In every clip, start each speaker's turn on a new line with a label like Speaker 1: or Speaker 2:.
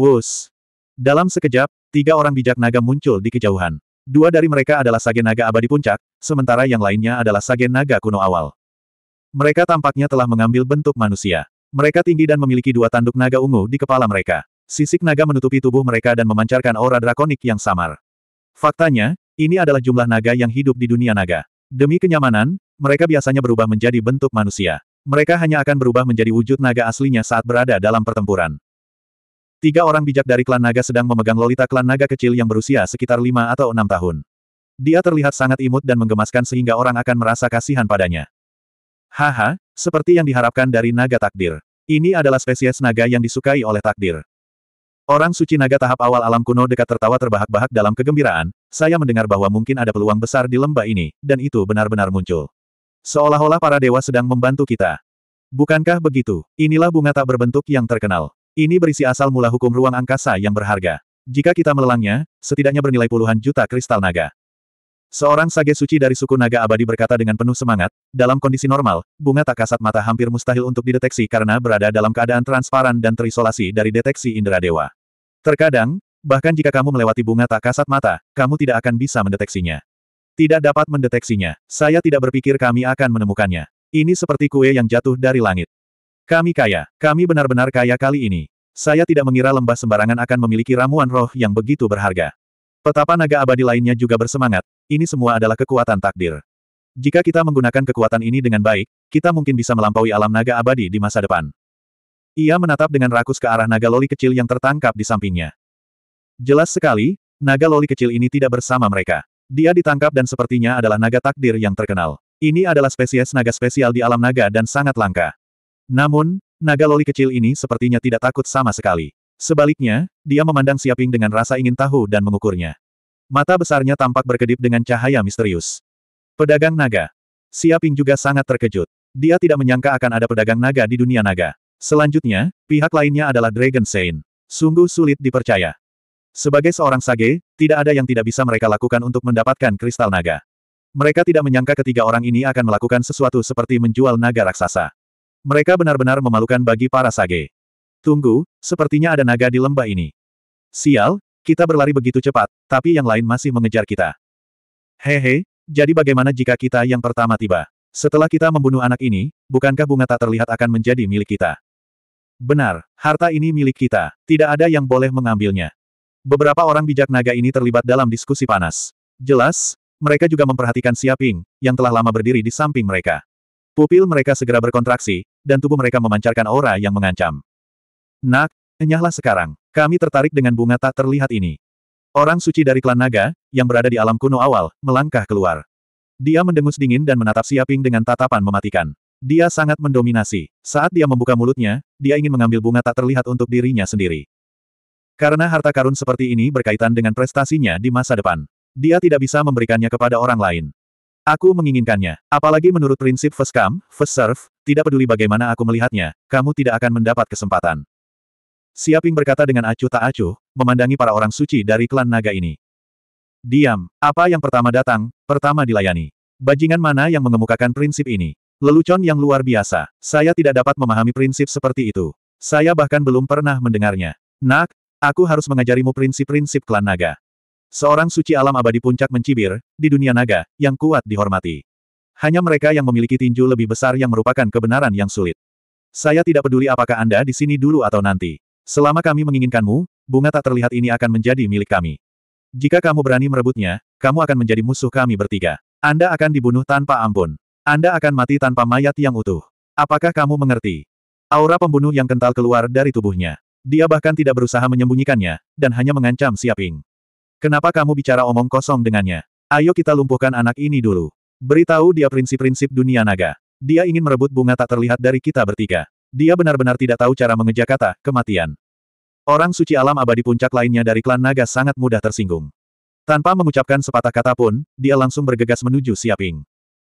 Speaker 1: Wus. Dalam sekejap, tiga orang bijak naga muncul di kejauhan. Dua dari mereka adalah Sage Naga Abadi Puncak, sementara yang lainnya adalah Sage Naga Kuno Awal. Mereka tampaknya telah mengambil bentuk manusia. Mereka tinggi dan memiliki dua tanduk naga ungu di kepala mereka. Sisik naga menutupi tubuh mereka dan memancarkan aura drakonik yang samar. Faktanya, ini adalah jumlah naga yang hidup di dunia naga. Demi kenyamanan, mereka biasanya berubah menjadi bentuk manusia. Mereka hanya akan berubah menjadi wujud naga aslinya saat berada dalam pertempuran. Tiga orang bijak dari klan naga sedang memegang lolita klan naga kecil yang berusia sekitar lima atau enam tahun. Dia terlihat sangat imut dan menggemaskan sehingga orang akan merasa kasihan padanya. Haha, seperti yang diharapkan dari naga takdir. Ini adalah spesies naga yang disukai oleh takdir. Orang suci naga tahap awal alam kuno dekat tertawa terbahak-bahak dalam kegembiraan, saya mendengar bahwa mungkin ada peluang besar di lembah ini, dan itu benar-benar muncul. Seolah-olah para dewa sedang membantu kita. Bukankah begitu? Inilah bunga tak berbentuk yang terkenal. Ini berisi asal mula hukum ruang angkasa yang berharga. Jika kita melelangnya, setidaknya bernilai puluhan juta kristal naga. Seorang sage suci dari suku naga abadi berkata dengan penuh semangat, dalam kondisi normal, bunga tak kasat mata hampir mustahil untuk dideteksi karena berada dalam keadaan transparan dan terisolasi dari deteksi indera dewa. Terkadang, bahkan jika kamu melewati bunga tak kasat mata, kamu tidak akan bisa mendeteksinya. Tidak dapat mendeteksinya. Saya tidak berpikir kami akan menemukannya. Ini seperti kue yang jatuh dari langit. Kami kaya. Kami benar-benar kaya kali ini. Saya tidak mengira lembah sembarangan akan memiliki ramuan roh yang begitu berharga. Petapa naga abadi lainnya juga bersemangat. Ini semua adalah kekuatan takdir. Jika kita menggunakan kekuatan ini dengan baik, kita mungkin bisa melampaui alam naga abadi di masa depan. Ia menatap dengan rakus ke arah naga loli kecil yang tertangkap di sampingnya. Jelas sekali, naga loli kecil ini tidak bersama mereka. Dia ditangkap dan sepertinya adalah naga takdir yang terkenal. Ini adalah spesies naga spesial di alam naga dan sangat langka. Namun, naga loli kecil ini sepertinya tidak takut sama sekali. Sebaliknya, dia memandang Siaping dengan rasa ingin tahu dan mengukurnya. Mata besarnya tampak berkedip dengan cahaya misterius. Pedagang naga. Siaping juga sangat terkejut. Dia tidak menyangka akan ada pedagang naga di dunia naga. Selanjutnya, pihak lainnya adalah Dragon Saint. Sungguh sulit dipercaya. Sebagai seorang sage, tidak ada yang tidak bisa mereka lakukan untuk mendapatkan kristal naga. Mereka tidak menyangka ketiga orang ini akan melakukan sesuatu seperti menjual naga raksasa. Mereka benar-benar memalukan bagi para sage. Tunggu, sepertinya ada naga di lembah ini. Sial, kita berlari begitu cepat, tapi yang lain masih mengejar kita. Hehe, jadi bagaimana jika kita yang pertama tiba? Setelah kita membunuh anak ini, bukankah bunga tak terlihat akan menjadi milik kita? Benar, harta ini milik kita, tidak ada yang boleh mengambilnya. Beberapa orang bijak naga ini terlibat dalam diskusi panas. Jelas, mereka juga memperhatikan Siaping, yang telah lama berdiri di samping mereka. Pupil mereka segera berkontraksi, dan tubuh mereka memancarkan aura yang mengancam. Nak, enyahlah sekarang. Kami tertarik dengan bunga tak terlihat ini. Orang suci dari klan naga, yang berada di alam kuno awal, melangkah keluar. Dia mendengus dingin dan menatap Siaping dengan tatapan mematikan. Dia sangat mendominasi. Saat dia membuka mulutnya, dia ingin mengambil bunga tak terlihat untuk dirinya sendiri. Karena harta karun seperti ini berkaitan dengan prestasinya di masa depan. Dia tidak bisa memberikannya kepada orang lain. Aku menginginkannya. Apalagi menurut prinsip first come, first serve, tidak peduli bagaimana aku melihatnya, kamu tidak akan mendapat kesempatan. Siaping berkata dengan acuh tak acuh, memandangi para orang suci dari klan naga ini. Diam, apa yang pertama datang, pertama dilayani. Bajingan mana yang mengemukakan prinsip ini? Lelucon yang luar biasa. Saya tidak dapat memahami prinsip seperti itu. Saya bahkan belum pernah mendengarnya. Nak, aku harus mengajarimu prinsip-prinsip klan naga. Seorang suci alam abadi puncak mencibir, di dunia naga, yang kuat dihormati. Hanya mereka yang memiliki tinju lebih besar yang merupakan kebenaran yang sulit. Saya tidak peduli apakah Anda di sini dulu atau nanti. Selama kami menginginkanmu, bunga tak terlihat ini akan menjadi milik kami. Jika kamu berani merebutnya, kamu akan menjadi musuh kami bertiga. Anda akan dibunuh tanpa ampun. Anda akan mati tanpa mayat yang utuh. Apakah kamu mengerti? Aura pembunuh yang kental keluar dari tubuhnya. Dia bahkan tidak berusaha menyembunyikannya, dan hanya mengancam Siaping. Kenapa kamu bicara omong kosong dengannya? Ayo kita lumpuhkan anak ini dulu. Beritahu dia prinsip-prinsip dunia naga. Dia ingin merebut bunga tak terlihat dari kita bertiga. Dia benar-benar tidak tahu cara mengeja kata, kematian. Orang suci alam abadi puncak lainnya dari klan naga sangat mudah tersinggung. Tanpa mengucapkan sepatah kata pun, dia langsung bergegas menuju Siaping.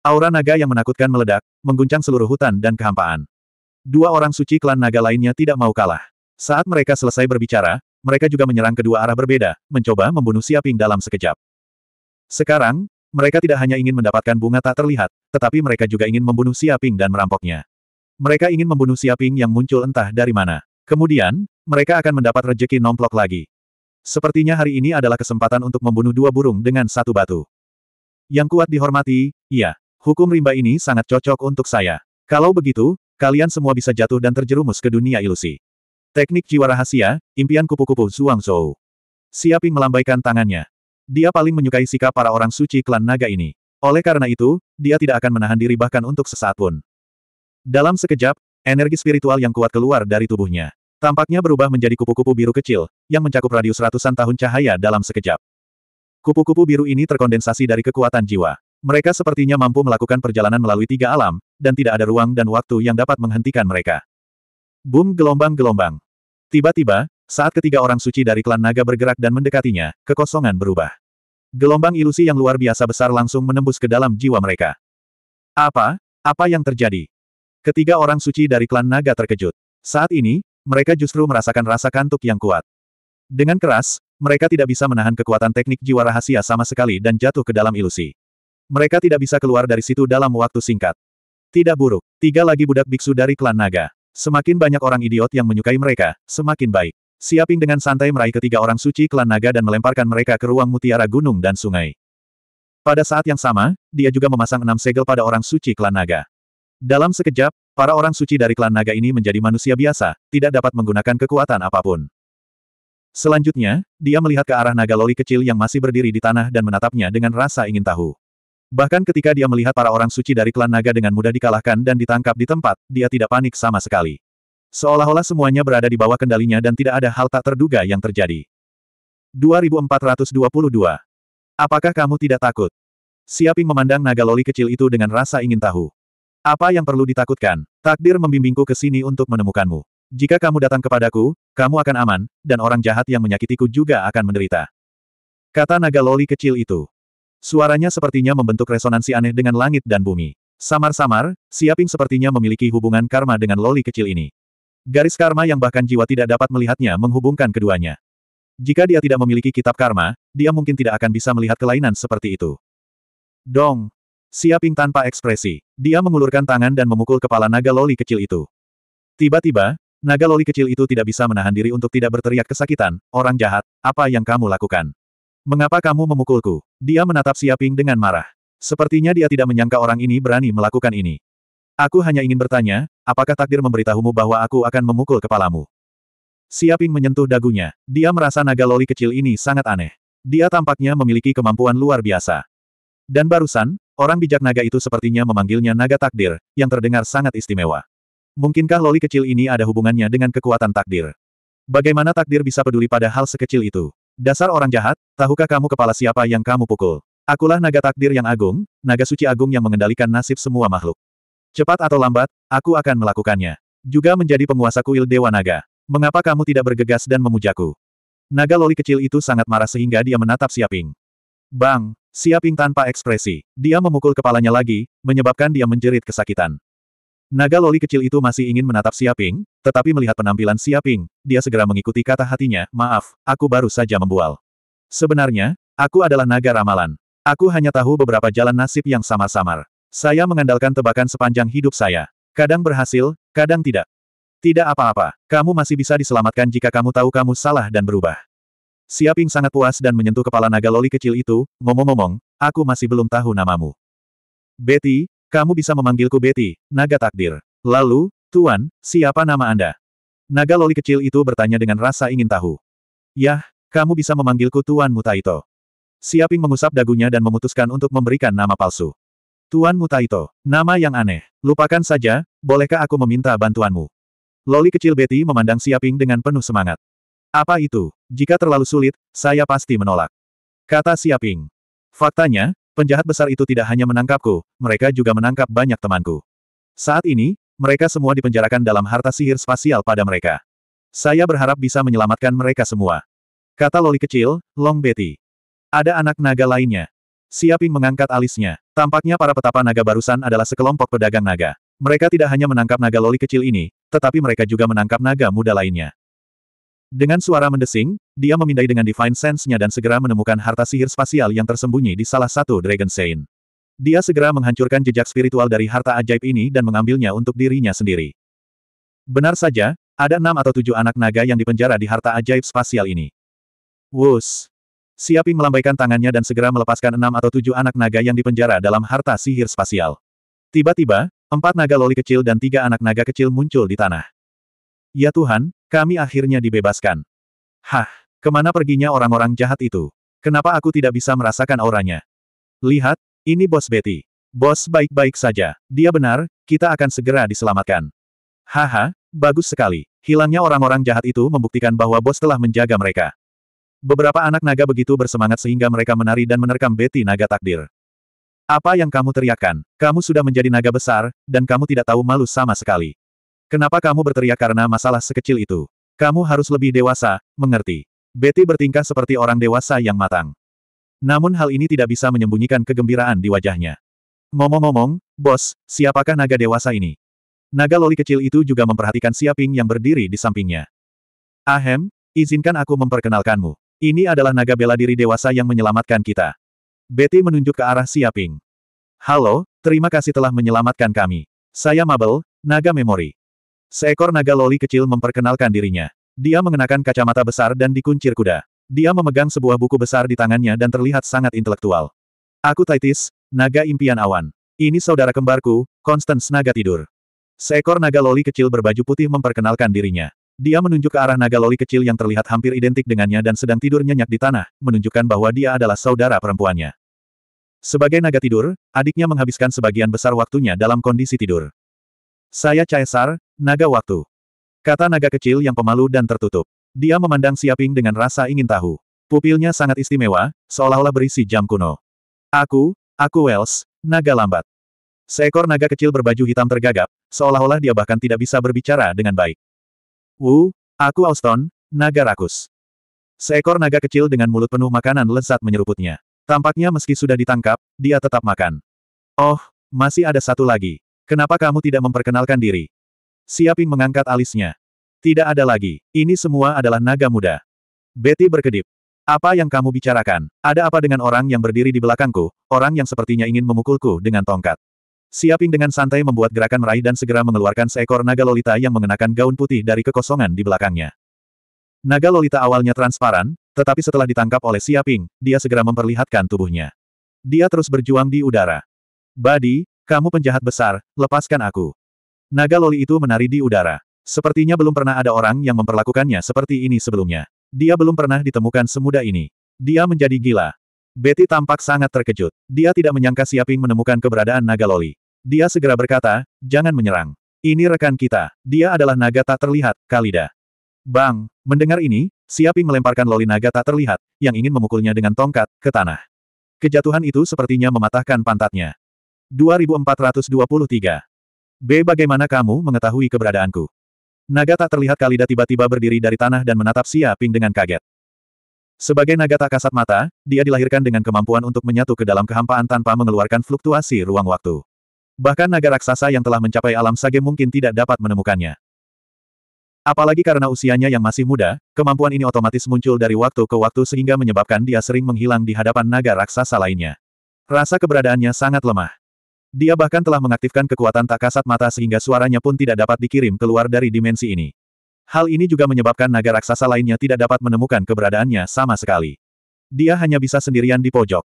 Speaker 1: Aura naga yang menakutkan meledak, mengguncang seluruh hutan dan kehampaan. Dua orang suci klan naga lainnya tidak mau kalah. Saat mereka selesai berbicara, mereka juga menyerang kedua arah berbeda, mencoba membunuh Siaping dalam sekejap. Sekarang, mereka tidak hanya ingin mendapatkan bunga tak terlihat, tetapi mereka juga ingin membunuh Siaping dan merampoknya. Mereka ingin membunuh Siaping yang muncul entah dari mana. Kemudian, mereka akan mendapat rejeki nomplok lagi. Sepertinya hari ini adalah kesempatan untuk membunuh dua burung dengan satu batu. Yang kuat dihormati, iya, hukum rimba ini sangat cocok untuk saya. Kalau begitu, kalian semua bisa jatuh dan terjerumus ke dunia ilusi. Teknik jiwa rahasia, impian kupu-kupu Zhuang Zhou. Siaping melambaikan tangannya. Dia paling menyukai sikap para orang suci klan naga ini. Oleh karena itu, dia tidak akan menahan diri bahkan untuk sesaat pun. Dalam sekejap, energi spiritual yang kuat keluar dari tubuhnya. Tampaknya berubah menjadi kupu-kupu biru kecil, yang mencakup radius ratusan tahun cahaya dalam sekejap. Kupu-kupu biru ini terkondensasi dari kekuatan jiwa. Mereka sepertinya mampu melakukan perjalanan melalui tiga alam, dan tidak ada ruang dan waktu yang dapat menghentikan mereka. Boom gelombang-gelombang. Tiba-tiba, saat ketiga orang suci dari klan naga bergerak dan mendekatinya, kekosongan berubah. Gelombang ilusi yang luar biasa besar langsung menembus ke dalam jiwa mereka. Apa? Apa yang terjadi? Ketiga orang suci dari klan naga terkejut. Saat ini, mereka justru merasakan rasa kantuk yang kuat. Dengan keras, mereka tidak bisa menahan kekuatan teknik jiwa rahasia sama sekali dan jatuh ke dalam ilusi. Mereka tidak bisa keluar dari situ dalam waktu singkat. Tidak buruk, tiga lagi budak biksu dari klan naga. Semakin banyak orang idiot yang menyukai mereka, semakin baik. Siaping dengan santai meraih ketiga orang suci klan naga dan melemparkan mereka ke ruang mutiara gunung dan sungai. Pada saat yang sama, dia juga memasang enam segel pada orang suci klan naga. Dalam sekejap, para orang suci dari klan naga ini menjadi manusia biasa, tidak dapat menggunakan kekuatan apapun. Selanjutnya, dia melihat ke arah naga loli kecil yang masih berdiri di tanah dan menatapnya dengan rasa ingin tahu. Bahkan ketika dia melihat para orang suci dari klan naga dengan mudah dikalahkan dan ditangkap di tempat, dia tidak panik sama sekali. Seolah-olah semuanya berada di bawah kendalinya dan tidak ada hal tak terduga yang terjadi. 2422 Apakah kamu tidak takut? Siaping memandang naga loli kecil itu dengan rasa ingin tahu. Apa yang perlu ditakutkan? Takdir membimbingku ke sini untuk menemukanmu. Jika kamu datang kepadaku, kamu akan aman, dan orang jahat yang menyakitiku juga akan menderita. Kata naga loli kecil itu. Suaranya sepertinya membentuk resonansi aneh dengan langit dan bumi. Samar-samar, Siaping sepertinya memiliki hubungan karma dengan loli kecil ini. Garis karma yang bahkan jiwa tidak dapat melihatnya menghubungkan keduanya. Jika dia tidak memiliki kitab karma, dia mungkin tidak akan bisa melihat kelainan seperti itu. Dong! Siaping tanpa ekspresi. Dia mengulurkan tangan dan memukul kepala naga loli kecil itu. Tiba-tiba, naga loli kecil itu tidak bisa menahan diri untuk tidak berteriak kesakitan, orang jahat, apa yang kamu lakukan? Mengapa kamu memukulku? Dia menatap Siaping dengan marah. Sepertinya dia tidak menyangka orang ini berani melakukan ini. Aku hanya ingin bertanya, apakah takdir memberitahumu bahwa aku akan memukul kepalamu? Siaping menyentuh dagunya. Dia merasa naga loli kecil ini sangat aneh. Dia tampaknya memiliki kemampuan luar biasa. Dan barusan, orang bijak naga itu sepertinya memanggilnya naga takdir, yang terdengar sangat istimewa. Mungkinkah loli kecil ini ada hubungannya dengan kekuatan takdir? Bagaimana takdir bisa peduli pada hal sekecil itu? Dasar orang jahat, tahukah kamu kepala siapa yang kamu pukul? Akulah naga takdir yang agung, naga suci agung yang mengendalikan nasib semua makhluk. Cepat atau lambat, aku akan melakukannya. Juga menjadi penguasa kuil Dewa Naga. Mengapa kamu tidak bergegas dan memujaku? Naga loli kecil itu sangat marah sehingga dia menatap Siaping. Bang, Siaping tanpa ekspresi. Dia memukul kepalanya lagi, menyebabkan dia menjerit kesakitan. Naga loli kecil itu masih ingin menatap Siaping, tetapi melihat penampilan Siaping, dia segera mengikuti kata hatinya, maaf, aku baru saja membual. Sebenarnya, aku adalah naga ramalan. Aku hanya tahu beberapa jalan nasib yang samar-samar. Saya mengandalkan tebakan sepanjang hidup saya. Kadang berhasil, kadang tidak. Tidak apa-apa, kamu masih bisa diselamatkan jika kamu tahu kamu salah dan berubah. Siaping sangat puas dan menyentuh kepala naga loli kecil itu, ngomong-ngomong, aku masih belum tahu namamu. Betty, kamu bisa memanggilku Betty, naga takdir. Lalu, Tuan, siapa nama Anda? Naga loli kecil itu bertanya dengan rasa ingin tahu. Yah, kamu bisa memanggilku Tuan Mutaito. Siaping mengusap dagunya dan memutuskan untuk memberikan nama palsu. Tuan Mutaito, nama yang aneh. Lupakan saja, bolehkah aku meminta bantuanmu? Loli kecil Betty memandang Siaping dengan penuh semangat. Apa itu? Jika terlalu sulit, saya pasti menolak. Kata Siaping. Faktanya, Penjahat besar itu tidak hanya menangkapku, mereka juga menangkap banyak temanku. Saat ini, mereka semua dipenjarakan dalam harta sihir spasial pada mereka. Saya berharap bisa menyelamatkan mereka semua. Kata Loli kecil, Long Betty. Ada anak naga lainnya. Siaping mengangkat alisnya. Tampaknya para petapa naga barusan adalah sekelompok pedagang naga. Mereka tidak hanya menangkap naga Loli kecil ini, tetapi mereka juga menangkap naga muda lainnya. Dengan suara mendesing, dia memindai dengan Divine Sense-nya dan segera menemukan harta sihir spasial yang tersembunyi di salah satu Dragon Saint. Dia segera menghancurkan jejak spiritual dari harta ajaib ini dan mengambilnya untuk dirinya sendiri. Benar saja, ada enam atau tujuh anak naga yang dipenjara di harta ajaib spasial ini. Wus! Siaping melambaikan tangannya dan segera melepaskan enam atau tujuh anak naga yang dipenjara dalam harta sihir spasial. Tiba-tiba, empat naga loli kecil dan tiga anak naga kecil muncul di tanah. Ya Tuhan, kami akhirnya dibebaskan. Hah, kemana perginya orang-orang jahat itu? Kenapa aku tidak bisa merasakan auranya? Lihat, ini bos Betty. Bos baik-baik saja. Dia benar, kita akan segera diselamatkan. Haha, bagus sekali. Hilangnya orang-orang jahat itu membuktikan bahwa bos telah menjaga mereka. Beberapa anak naga begitu bersemangat sehingga mereka menari dan menerkam Betty naga takdir. Apa yang kamu teriakkan? Kamu sudah menjadi naga besar, dan kamu tidak tahu malu sama sekali. Kenapa kamu berteriak karena masalah sekecil itu? Kamu harus lebih dewasa, mengerti. Betty bertingkah seperti orang dewasa yang matang. Namun hal ini tidak bisa menyembunyikan kegembiraan di wajahnya. Ngomong-ngomong, bos, siapakah naga dewasa ini? Naga loli kecil itu juga memperhatikan Siaping yang berdiri di sampingnya. Ahem, izinkan aku memperkenalkanmu. Ini adalah naga bela diri dewasa yang menyelamatkan kita. Betty menunjuk ke arah Siaping. Halo, terima kasih telah menyelamatkan kami. Saya Mabel, naga memori. Seekor naga loli kecil memperkenalkan dirinya. Dia mengenakan kacamata besar dan dikuncir kuda. Dia memegang sebuah buku besar di tangannya dan terlihat sangat intelektual. Aku Titus, naga impian awan. Ini saudara kembarku, Constance Naga Tidur. Seekor naga loli kecil berbaju putih memperkenalkan dirinya. Dia menunjuk ke arah naga loli kecil yang terlihat hampir identik dengannya dan sedang tidur nyenyak di tanah, menunjukkan bahwa dia adalah saudara perempuannya. Sebagai naga tidur, adiknya menghabiskan sebagian besar waktunya dalam kondisi tidur. Saya Caesar, Naga waktu. Kata naga kecil yang pemalu dan tertutup. Dia memandang Siaping dengan rasa ingin tahu. Pupilnya sangat istimewa, seolah-olah berisi jam kuno. Aku, aku Wells, naga lambat. Seekor naga kecil berbaju hitam tergagap, seolah-olah dia bahkan tidak bisa berbicara dengan baik. Wu, aku Austin, naga rakus. Seekor naga kecil dengan mulut penuh makanan lezat menyeruputnya. Tampaknya meski sudah ditangkap, dia tetap makan. Oh, masih ada satu lagi. Kenapa kamu tidak memperkenalkan diri? Siaping mengangkat alisnya. Tidak ada lagi, ini semua adalah naga muda. Betty berkedip. Apa yang kamu bicarakan? Ada apa dengan orang yang berdiri di belakangku, orang yang sepertinya ingin memukulku dengan tongkat? Siaping dengan santai membuat gerakan meraih dan segera mengeluarkan seekor naga lolita yang mengenakan gaun putih dari kekosongan di belakangnya. Naga lolita awalnya transparan, tetapi setelah ditangkap oleh Siaping, dia segera memperlihatkan tubuhnya. Dia terus berjuang di udara. Badi, kamu penjahat besar, lepaskan aku. Naga loli itu menari di udara. Sepertinya belum pernah ada orang yang memperlakukannya seperti ini sebelumnya. Dia belum pernah ditemukan semudah ini. Dia menjadi gila. Betty tampak sangat terkejut. Dia tidak menyangka Siaping menemukan keberadaan naga loli. Dia segera berkata, jangan menyerang. Ini rekan kita. Dia adalah naga tak terlihat, Kalida. Bang, mendengar ini, Siaping melemparkan loli naga tak terlihat, yang ingin memukulnya dengan tongkat, ke tanah. Kejatuhan itu sepertinya mematahkan pantatnya. 2423 B. Bagaimana kamu mengetahui keberadaanku? Naga tak terlihat Kalida tiba-tiba berdiri dari tanah dan menatap Xia Ping dengan kaget. Sebagai naga tak kasat mata, dia dilahirkan dengan kemampuan untuk menyatu ke dalam kehampaan tanpa mengeluarkan fluktuasi ruang waktu. Bahkan naga raksasa yang telah mencapai alam sage mungkin tidak dapat menemukannya. Apalagi karena usianya yang masih muda, kemampuan ini otomatis muncul dari waktu ke waktu sehingga menyebabkan dia sering menghilang di hadapan naga raksasa lainnya. Rasa keberadaannya sangat lemah. Dia bahkan telah mengaktifkan kekuatan tak kasat mata sehingga suaranya pun tidak dapat dikirim keluar dari dimensi ini. Hal ini juga menyebabkan naga raksasa lainnya tidak dapat menemukan keberadaannya sama sekali. Dia hanya bisa sendirian di pojok.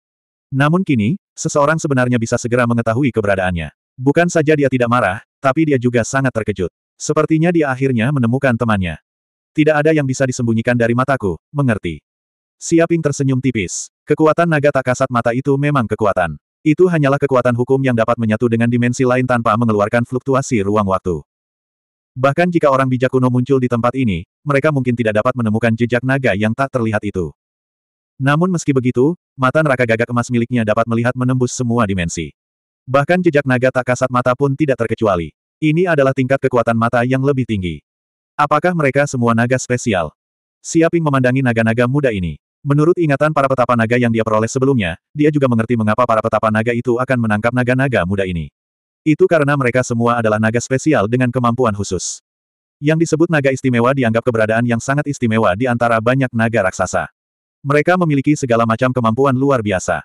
Speaker 1: Namun kini, seseorang sebenarnya bisa segera mengetahui keberadaannya. Bukan saja dia tidak marah, tapi dia juga sangat terkejut. Sepertinya dia akhirnya menemukan temannya. Tidak ada yang bisa disembunyikan dari mataku, mengerti. Siaping tersenyum tipis. Kekuatan naga tak kasat mata itu memang kekuatan. Itu hanyalah kekuatan hukum yang dapat menyatu dengan dimensi lain tanpa mengeluarkan fluktuasi ruang waktu. Bahkan jika orang bijak kuno muncul di tempat ini, mereka mungkin tidak dapat menemukan jejak naga yang tak terlihat itu. Namun meski begitu, mata neraka gagak emas miliknya dapat melihat menembus semua dimensi. Bahkan jejak naga tak kasat mata pun tidak terkecuali. Ini adalah tingkat kekuatan mata yang lebih tinggi. Apakah mereka semua naga spesial? Siaping memandangi naga-naga muda ini. Menurut ingatan para petapa naga yang dia peroleh sebelumnya, dia juga mengerti mengapa para petapa naga itu akan menangkap naga-naga muda ini. Itu karena mereka semua adalah naga spesial dengan kemampuan khusus. Yang disebut naga istimewa dianggap keberadaan yang sangat istimewa di antara banyak naga raksasa. Mereka memiliki segala macam kemampuan luar biasa.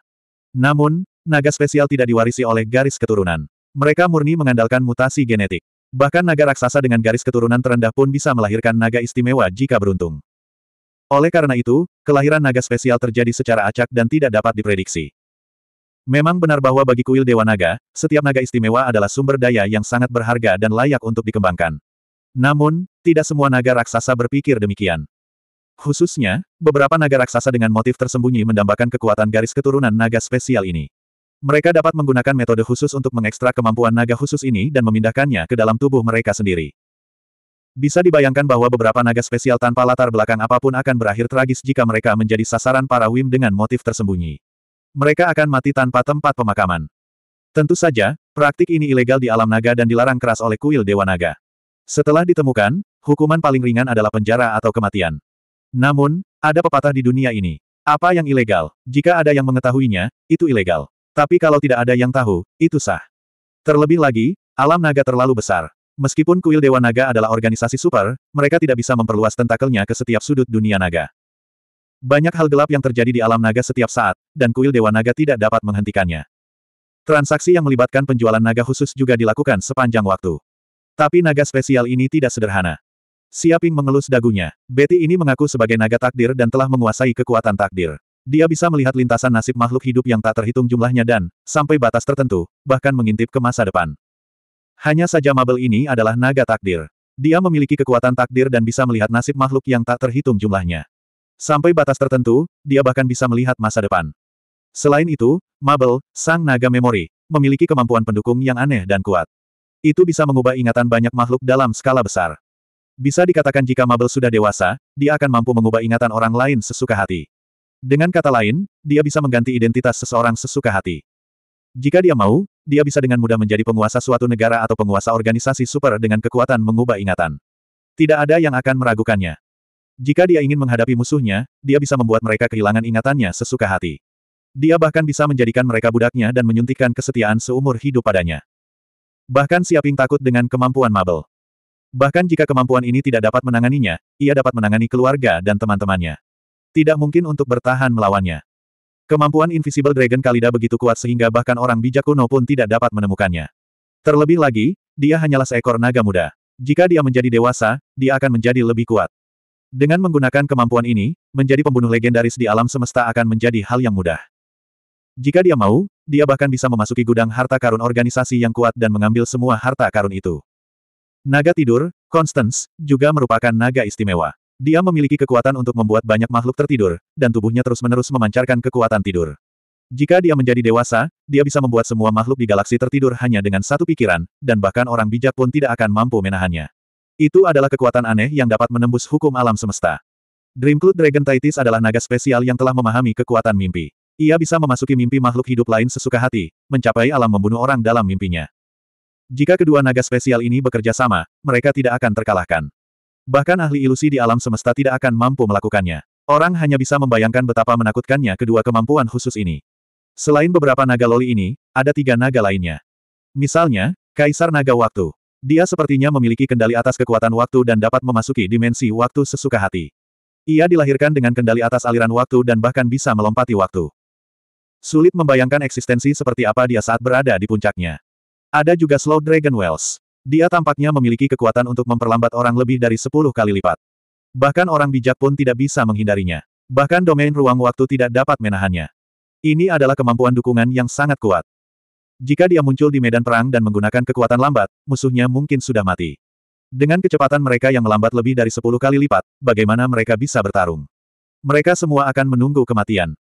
Speaker 1: Namun, naga spesial tidak diwarisi oleh garis keturunan. Mereka murni mengandalkan mutasi genetik. Bahkan naga raksasa dengan garis keturunan terendah pun bisa melahirkan naga istimewa jika beruntung. Oleh karena itu, kelahiran naga spesial terjadi secara acak dan tidak dapat diprediksi. Memang benar bahwa bagi kuil Dewa Naga, setiap naga istimewa adalah sumber daya yang sangat berharga dan layak untuk dikembangkan. Namun, tidak semua naga raksasa berpikir demikian. Khususnya, beberapa naga raksasa dengan motif tersembunyi mendambakan kekuatan garis keturunan naga spesial ini. Mereka dapat menggunakan metode khusus untuk mengekstrak kemampuan naga khusus ini dan memindahkannya ke dalam tubuh mereka sendiri. Bisa dibayangkan bahwa beberapa naga spesial tanpa latar belakang apapun akan berakhir tragis jika mereka menjadi sasaran para Wim dengan motif tersembunyi. Mereka akan mati tanpa tempat pemakaman. Tentu saja, praktik ini ilegal di alam naga dan dilarang keras oleh kuil Dewa Naga. Setelah ditemukan, hukuman paling ringan adalah penjara atau kematian. Namun, ada pepatah di dunia ini. Apa yang ilegal? Jika ada yang mengetahuinya, itu ilegal. Tapi kalau tidak ada yang tahu, itu sah. Terlebih lagi, alam naga terlalu besar. Meskipun kuil Dewa Naga adalah organisasi super, mereka tidak bisa memperluas tentakelnya ke setiap sudut dunia naga. Banyak hal gelap yang terjadi di alam naga setiap saat, dan kuil Dewa Naga tidak dapat menghentikannya. Transaksi yang melibatkan penjualan naga khusus juga dilakukan sepanjang waktu. Tapi naga spesial ini tidak sederhana. Siaping mengelus dagunya. Betty ini mengaku sebagai naga takdir dan telah menguasai kekuatan takdir. Dia bisa melihat lintasan nasib makhluk hidup yang tak terhitung jumlahnya dan, sampai batas tertentu, bahkan mengintip ke masa depan. Hanya saja Mabel ini adalah naga takdir. Dia memiliki kekuatan takdir dan bisa melihat nasib makhluk yang tak terhitung jumlahnya. Sampai batas tertentu, dia bahkan bisa melihat masa depan. Selain itu, Mabel, sang naga memori, memiliki kemampuan pendukung yang aneh dan kuat. Itu bisa mengubah ingatan banyak makhluk dalam skala besar. Bisa dikatakan jika Mabel sudah dewasa, dia akan mampu mengubah ingatan orang lain sesuka hati. Dengan kata lain, dia bisa mengganti identitas seseorang sesuka hati. Jika dia mau, dia bisa dengan mudah menjadi penguasa suatu negara atau penguasa organisasi super dengan kekuatan mengubah ingatan. Tidak ada yang akan meragukannya. Jika dia ingin menghadapi musuhnya, dia bisa membuat mereka kehilangan ingatannya sesuka hati. Dia bahkan bisa menjadikan mereka budaknya dan menyuntikkan kesetiaan seumur hidup padanya. Bahkan Siaping takut dengan kemampuan Mabel. Bahkan jika kemampuan ini tidak dapat menanganinya, ia dapat menangani keluarga dan teman-temannya. Tidak mungkin untuk bertahan melawannya. Kemampuan Invisible Dragon Kalida begitu kuat sehingga bahkan orang bijak kuno pun tidak dapat menemukannya. Terlebih lagi, dia hanyalah seekor naga muda. Jika dia menjadi dewasa, dia akan menjadi lebih kuat. Dengan menggunakan kemampuan ini, menjadi pembunuh legendaris di alam semesta akan menjadi hal yang mudah. Jika dia mau, dia bahkan bisa memasuki gudang harta karun organisasi yang kuat dan mengambil semua harta karun itu. Naga tidur, Constance, juga merupakan naga istimewa. Dia memiliki kekuatan untuk membuat banyak makhluk tertidur, dan tubuhnya terus-menerus memancarkan kekuatan tidur. Jika dia menjadi dewasa, dia bisa membuat semua makhluk di galaksi tertidur hanya dengan satu pikiran, dan bahkan orang bijak pun tidak akan mampu menahannya. Itu adalah kekuatan aneh yang dapat menembus hukum alam semesta. Dreamcloud Dragon Titis adalah naga spesial yang telah memahami kekuatan mimpi. Ia bisa memasuki mimpi makhluk hidup lain sesuka hati, mencapai alam membunuh orang dalam mimpinya. Jika kedua naga spesial ini bekerja sama, mereka tidak akan terkalahkan. Bahkan ahli ilusi di alam semesta tidak akan mampu melakukannya. Orang hanya bisa membayangkan betapa menakutkannya kedua kemampuan khusus ini. Selain beberapa naga loli ini, ada tiga naga lainnya. Misalnya, Kaisar Naga Waktu. Dia sepertinya memiliki kendali atas kekuatan waktu dan dapat memasuki dimensi waktu sesuka hati. Ia dilahirkan dengan kendali atas aliran waktu dan bahkan bisa melompati waktu. Sulit membayangkan eksistensi seperti apa dia saat berada di puncaknya. Ada juga Slow Dragon Wells. Dia tampaknya memiliki kekuatan untuk memperlambat orang lebih dari sepuluh kali lipat. Bahkan orang bijak pun tidak bisa menghindarinya. Bahkan domain ruang waktu tidak dapat menahannya. Ini adalah kemampuan dukungan yang sangat kuat. Jika dia muncul di medan perang dan menggunakan kekuatan lambat, musuhnya mungkin sudah mati. Dengan kecepatan mereka yang melambat lebih dari sepuluh kali lipat, bagaimana mereka bisa bertarung? Mereka semua akan menunggu kematian.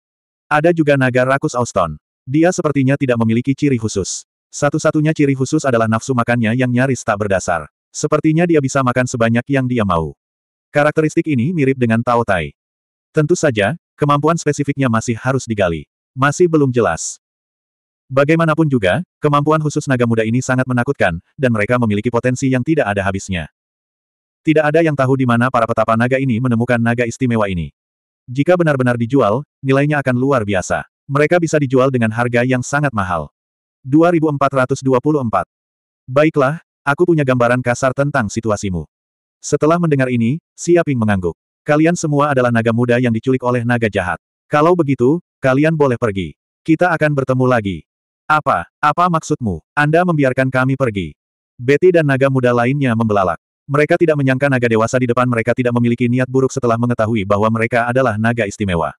Speaker 1: Ada juga naga rakus Auston. Dia sepertinya tidak memiliki ciri khusus. Satu-satunya ciri khusus adalah nafsu makannya yang nyaris tak berdasar. Sepertinya dia bisa makan sebanyak yang dia mau. Karakteristik ini mirip dengan Tao Tai. Tentu saja, kemampuan spesifiknya masih harus digali. Masih belum jelas. Bagaimanapun juga, kemampuan khusus naga muda ini sangat menakutkan, dan mereka memiliki potensi yang tidak ada habisnya. Tidak ada yang tahu di mana para petapa naga ini menemukan naga istimewa ini. Jika benar-benar dijual, nilainya akan luar biasa. Mereka bisa dijual dengan harga yang sangat mahal. 2424. Baiklah, aku punya gambaran kasar tentang situasimu. Setelah mendengar ini, Siaping mengangguk. Kalian semua adalah naga muda yang diculik oleh naga jahat. Kalau begitu, kalian boleh pergi. Kita akan bertemu lagi. Apa? Apa maksudmu? Anda membiarkan kami pergi. Betty dan naga muda lainnya membelalak. Mereka tidak menyangka naga dewasa di depan mereka tidak memiliki niat buruk setelah mengetahui bahwa mereka adalah naga istimewa.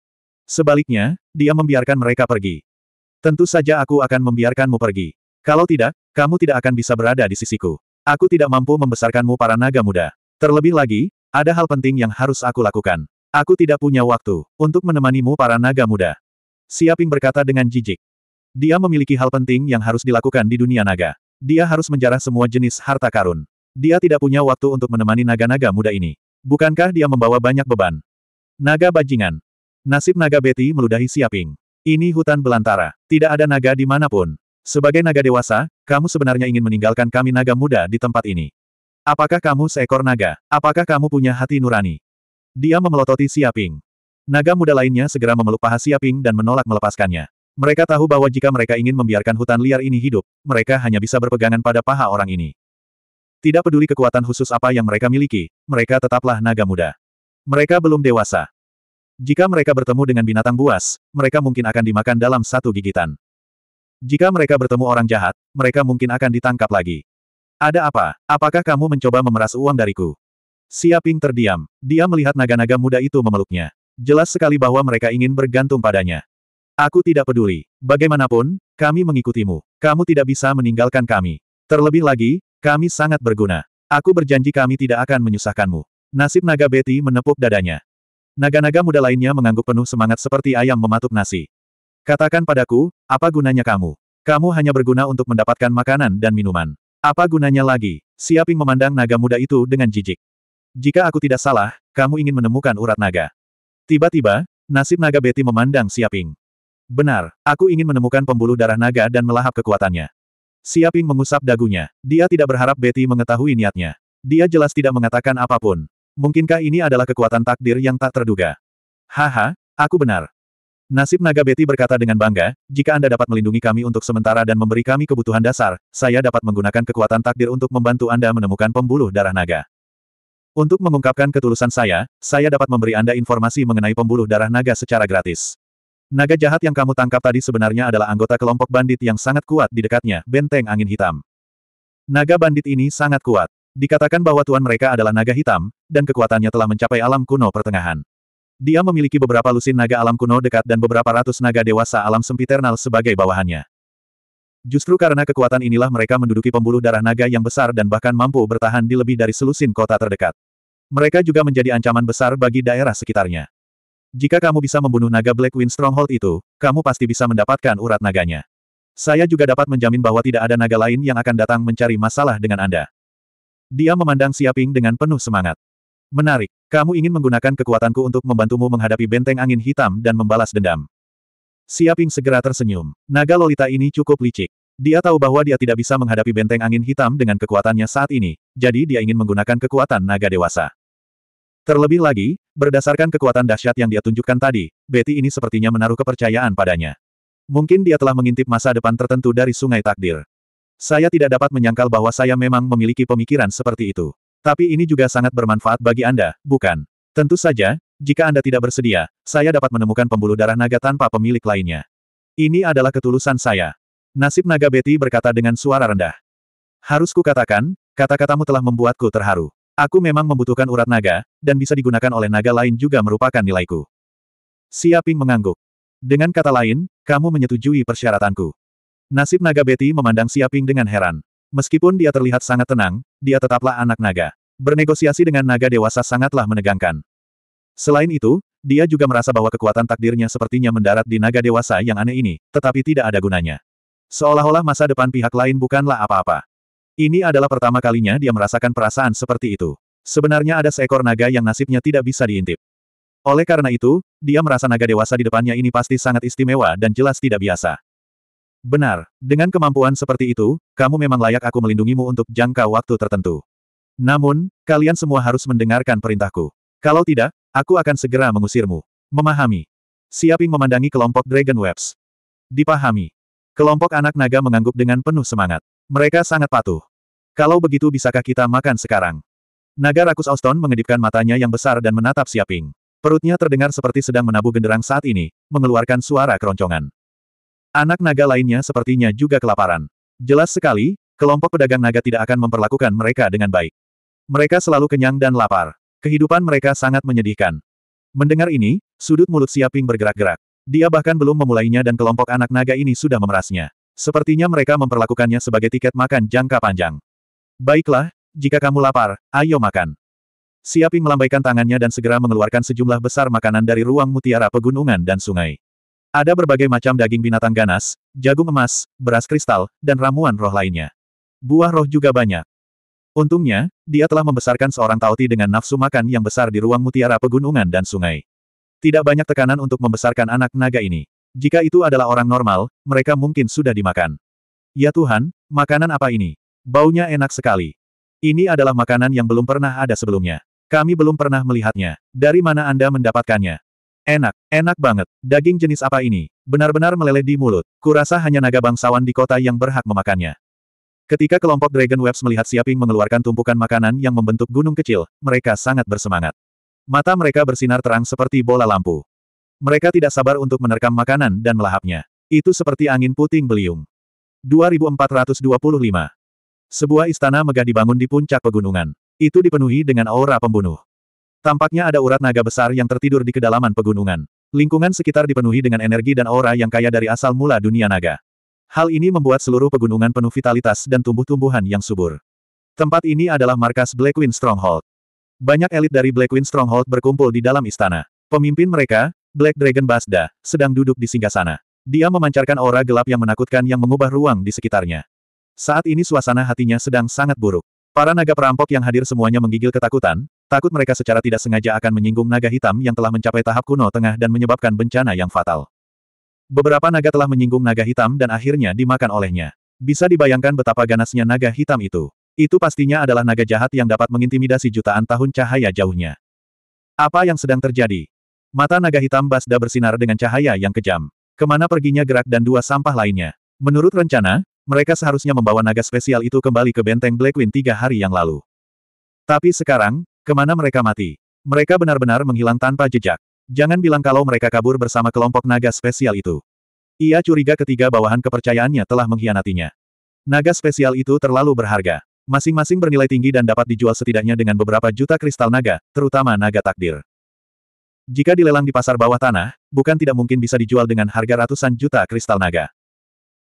Speaker 1: Sebaliknya, dia membiarkan mereka pergi. Tentu saja aku akan membiarkanmu pergi. Kalau tidak, kamu tidak akan bisa berada di sisiku. Aku tidak mampu membesarkanmu para naga muda. Terlebih lagi, ada hal penting yang harus aku lakukan. Aku tidak punya waktu untuk menemanimu para naga muda. Siaping berkata dengan jijik. Dia memiliki hal penting yang harus dilakukan di dunia naga. Dia harus menjarah semua jenis harta karun. Dia tidak punya waktu untuk menemani naga-naga muda ini. Bukankah dia membawa banyak beban? Naga bajingan. Nasib naga Betty meludahi Siaping. Ini hutan belantara. Tidak ada naga di manapun. Sebagai naga dewasa, kamu sebenarnya ingin meninggalkan kami naga muda di tempat ini. Apakah kamu seekor naga? Apakah kamu punya hati nurani? Dia memelototi Siaping. Naga muda lainnya segera memeluk paha Siaping dan menolak melepaskannya. Mereka tahu bahwa jika mereka ingin membiarkan hutan liar ini hidup, mereka hanya bisa berpegangan pada paha orang ini. Tidak peduli kekuatan khusus apa yang mereka miliki, mereka tetaplah naga muda. Mereka belum dewasa. Jika mereka bertemu dengan binatang buas, mereka mungkin akan dimakan dalam satu gigitan. Jika mereka bertemu orang jahat, mereka mungkin akan ditangkap lagi. Ada apa? Apakah kamu mencoba memeras uang dariku? Siaping terdiam. Dia melihat naga-naga muda itu memeluknya. Jelas sekali bahwa mereka ingin bergantung padanya. Aku tidak peduli. Bagaimanapun, kami mengikutimu. Kamu tidak bisa meninggalkan kami. Terlebih lagi, kami sangat berguna. Aku berjanji kami tidak akan menyusahkanmu. Nasib naga Betty menepuk dadanya. Naga-naga muda lainnya mengangguk penuh semangat seperti ayam mematuk nasi. Katakan padaku, apa gunanya kamu? Kamu hanya berguna untuk mendapatkan makanan dan minuman. Apa gunanya lagi? Siaping memandang naga muda itu dengan jijik. Jika aku tidak salah, kamu ingin menemukan urat naga. Tiba-tiba, nasib naga Betty memandang Siaping. Benar, aku ingin menemukan pembuluh darah naga dan melahap kekuatannya. Siaping mengusap dagunya. Dia tidak berharap Betty mengetahui niatnya. Dia jelas tidak mengatakan apapun. Mungkinkah ini adalah kekuatan takdir yang tak terduga? Haha, aku benar. Nasib naga Betty berkata dengan bangga, jika Anda dapat melindungi kami untuk sementara dan memberi kami kebutuhan dasar, saya dapat menggunakan kekuatan takdir untuk membantu Anda menemukan pembuluh darah naga. Untuk mengungkapkan ketulusan saya, saya dapat memberi Anda informasi mengenai pembuluh darah naga secara gratis. Naga jahat yang kamu tangkap tadi sebenarnya adalah anggota kelompok bandit yang sangat kuat di dekatnya, benteng angin hitam. Naga bandit ini sangat kuat. Dikatakan bahwa tuan mereka adalah naga hitam, dan kekuatannya telah mencapai alam kuno pertengahan. Dia memiliki beberapa lusin naga alam kuno dekat dan beberapa ratus naga dewasa alam sempiternal sebagai bawahannya. Justru karena kekuatan inilah mereka menduduki pembuluh darah naga yang besar dan bahkan mampu bertahan di lebih dari selusin kota terdekat. Mereka juga menjadi ancaman besar bagi daerah sekitarnya. Jika kamu bisa membunuh naga Black Wind Stronghold itu, kamu pasti bisa mendapatkan urat naganya. Saya juga dapat menjamin bahwa tidak ada naga lain yang akan datang mencari masalah dengan Anda. Dia memandang Siaping dengan penuh semangat. Menarik. Kamu ingin menggunakan kekuatanku untuk membantumu menghadapi benteng angin hitam dan membalas dendam. Siaping segera tersenyum. Naga Lolita ini cukup licik. Dia tahu bahwa dia tidak bisa menghadapi benteng angin hitam dengan kekuatannya saat ini, jadi dia ingin menggunakan kekuatan naga dewasa. Terlebih lagi, berdasarkan kekuatan dahsyat yang dia tunjukkan tadi, Betty ini sepertinya menaruh kepercayaan padanya. Mungkin dia telah mengintip masa depan tertentu dari sungai takdir. Saya tidak dapat menyangkal bahwa saya memang memiliki pemikiran seperti itu. Tapi ini juga sangat bermanfaat bagi Anda, bukan? Tentu saja, jika Anda tidak bersedia, saya dapat menemukan pembuluh darah naga tanpa pemilik lainnya. Ini adalah ketulusan saya. Nasib naga Betty berkata dengan suara rendah. Harus kukatakan, kata-katamu telah membuatku terharu. Aku memang membutuhkan urat naga, dan bisa digunakan oleh naga lain juga merupakan nilaiku. Siaping mengangguk. Dengan kata lain, kamu menyetujui persyaratanku. Nasib naga Betty memandang Siaping dengan heran. Meskipun dia terlihat sangat tenang, dia tetaplah anak naga. Bernegosiasi dengan naga dewasa sangatlah menegangkan. Selain itu, dia juga merasa bahwa kekuatan takdirnya sepertinya mendarat di naga dewasa yang aneh ini, tetapi tidak ada gunanya. Seolah-olah masa depan pihak lain bukanlah apa-apa. Ini adalah pertama kalinya dia merasakan perasaan seperti itu. Sebenarnya ada seekor naga yang nasibnya tidak bisa diintip. Oleh karena itu, dia merasa naga dewasa di depannya ini pasti sangat istimewa dan jelas tidak biasa. Benar, dengan kemampuan seperti itu, kamu memang layak aku melindungimu untuk jangka waktu tertentu. Namun, kalian semua harus mendengarkan perintahku. Kalau tidak, aku akan segera mengusirmu. Memahami. Siaping memandangi kelompok Dragon Webs. Dipahami. Kelompok anak naga mengangguk dengan penuh semangat. Mereka sangat patuh. Kalau begitu bisakah kita makan sekarang? Naga Rakus Auston mengedipkan matanya yang besar dan menatap Siaping. Perutnya terdengar seperti sedang menabuh genderang saat ini, mengeluarkan suara keroncongan. Anak naga lainnya sepertinya juga kelaparan. Jelas sekali, kelompok pedagang naga tidak akan memperlakukan mereka dengan baik. Mereka selalu kenyang dan lapar. Kehidupan mereka sangat menyedihkan. Mendengar ini, sudut mulut Siaping bergerak-gerak. Dia bahkan belum memulainya dan kelompok anak naga ini sudah memerasnya. Sepertinya mereka memperlakukannya sebagai tiket makan jangka panjang. Baiklah, jika kamu lapar, ayo makan. Siaping melambaikan tangannya dan segera mengeluarkan sejumlah besar makanan dari ruang mutiara pegunungan dan sungai. Ada berbagai macam daging binatang ganas, jagung emas, beras kristal, dan ramuan roh lainnya. Buah roh juga banyak. Untungnya, dia telah membesarkan seorang tauti dengan nafsu makan yang besar di ruang mutiara pegunungan dan sungai. Tidak banyak tekanan untuk membesarkan anak naga ini. Jika itu adalah orang normal, mereka mungkin sudah dimakan. Ya Tuhan, makanan apa ini? Baunya enak sekali. Ini adalah makanan yang belum pernah ada sebelumnya. Kami belum pernah melihatnya. Dari mana Anda mendapatkannya? Enak, enak banget. Daging jenis apa ini? Benar-benar meleleh di mulut. Kurasa hanya naga bangsawan di kota yang berhak memakannya. Ketika kelompok Dragon Webs melihat Siaping mengeluarkan tumpukan makanan yang membentuk gunung kecil, mereka sangat bersemangat. Mata mereka bersinar terang seperti bola lampu. Mereka tidak sabar untuk menerkam makanan dan melahapnya. Itu seperti angin puting beliung. 2425 Sebuah istana megah dibangun di puncak pegunungan. Itu dipenuhi dengan aura pembunuh. Tampaknya ada urat naga besar yang tertidur di kedalaman pegunungan. Lingkungan sekitar dipenuhi dengan energi dan aura yang kaya dari asal mula dunia naga. Hal ini membuat seluruh pegunungan penuh vitalitas dan tumbuh-tumbuhan yang subur. Tempat ini adalah markas Blackwing Stronghold. Banyak elit dari Blackwing Stronghold berkumpul di dalam istana. Pemimpin mereka, Black Dragon Basda, sedang duduk di singgasana. Dia memancarkan aura gelap yang menakutkan yang mengubah ruang di sekitarnya. Saat ini suasana hatinya sedang sangat buruk. Para naga perampok yang hadir semuanya menggigil ketakutan, Takut mereka secara tidak sengaja akan menyinggung naga hitam yang telah mencapai tahap kuno tengah dan menyebabkan bencana yang fatal. Beberapa naga telah menyinggung naga hitam dan akhirnya dimakan olehnya. Bisa dibayangkan betapa ganasnya naga hitam itu. Itu pastinya adalah naga jahat yang dapat mengintimidasi jutaan tahun cahaya jauhnya. Apa yang sedang terjadi? Mata naga hitam Basda bersinar dengan cahaya yang kejam. Kemana perginya gerak dan dua sampah lainnya? Menurut rencana, mereka seharusnya membawa naga spesial itu kembali ke benteng Blackwind tiga hari yang lalu. Tapi sekarang, Kemana mereka mati? Mereka benar-benar menghilang tanpa jejak. Jangan bilang kalau mereka kabur bersama kelompok naga spesial itu. Ia curiga ketiga bawahan kepercayaannya telah mengkhianatinya. Naga spesial itu terlalu berharga. Masing-masing bernilai tinggi dan dapat dijual setidaknya dengan beberapa juta kristal naga, terutama naga takdir. Jika dilelang di pasar bawah tanah, bukan tidak mungkin bisa dijual dengan harga ratusan juta kristal naga.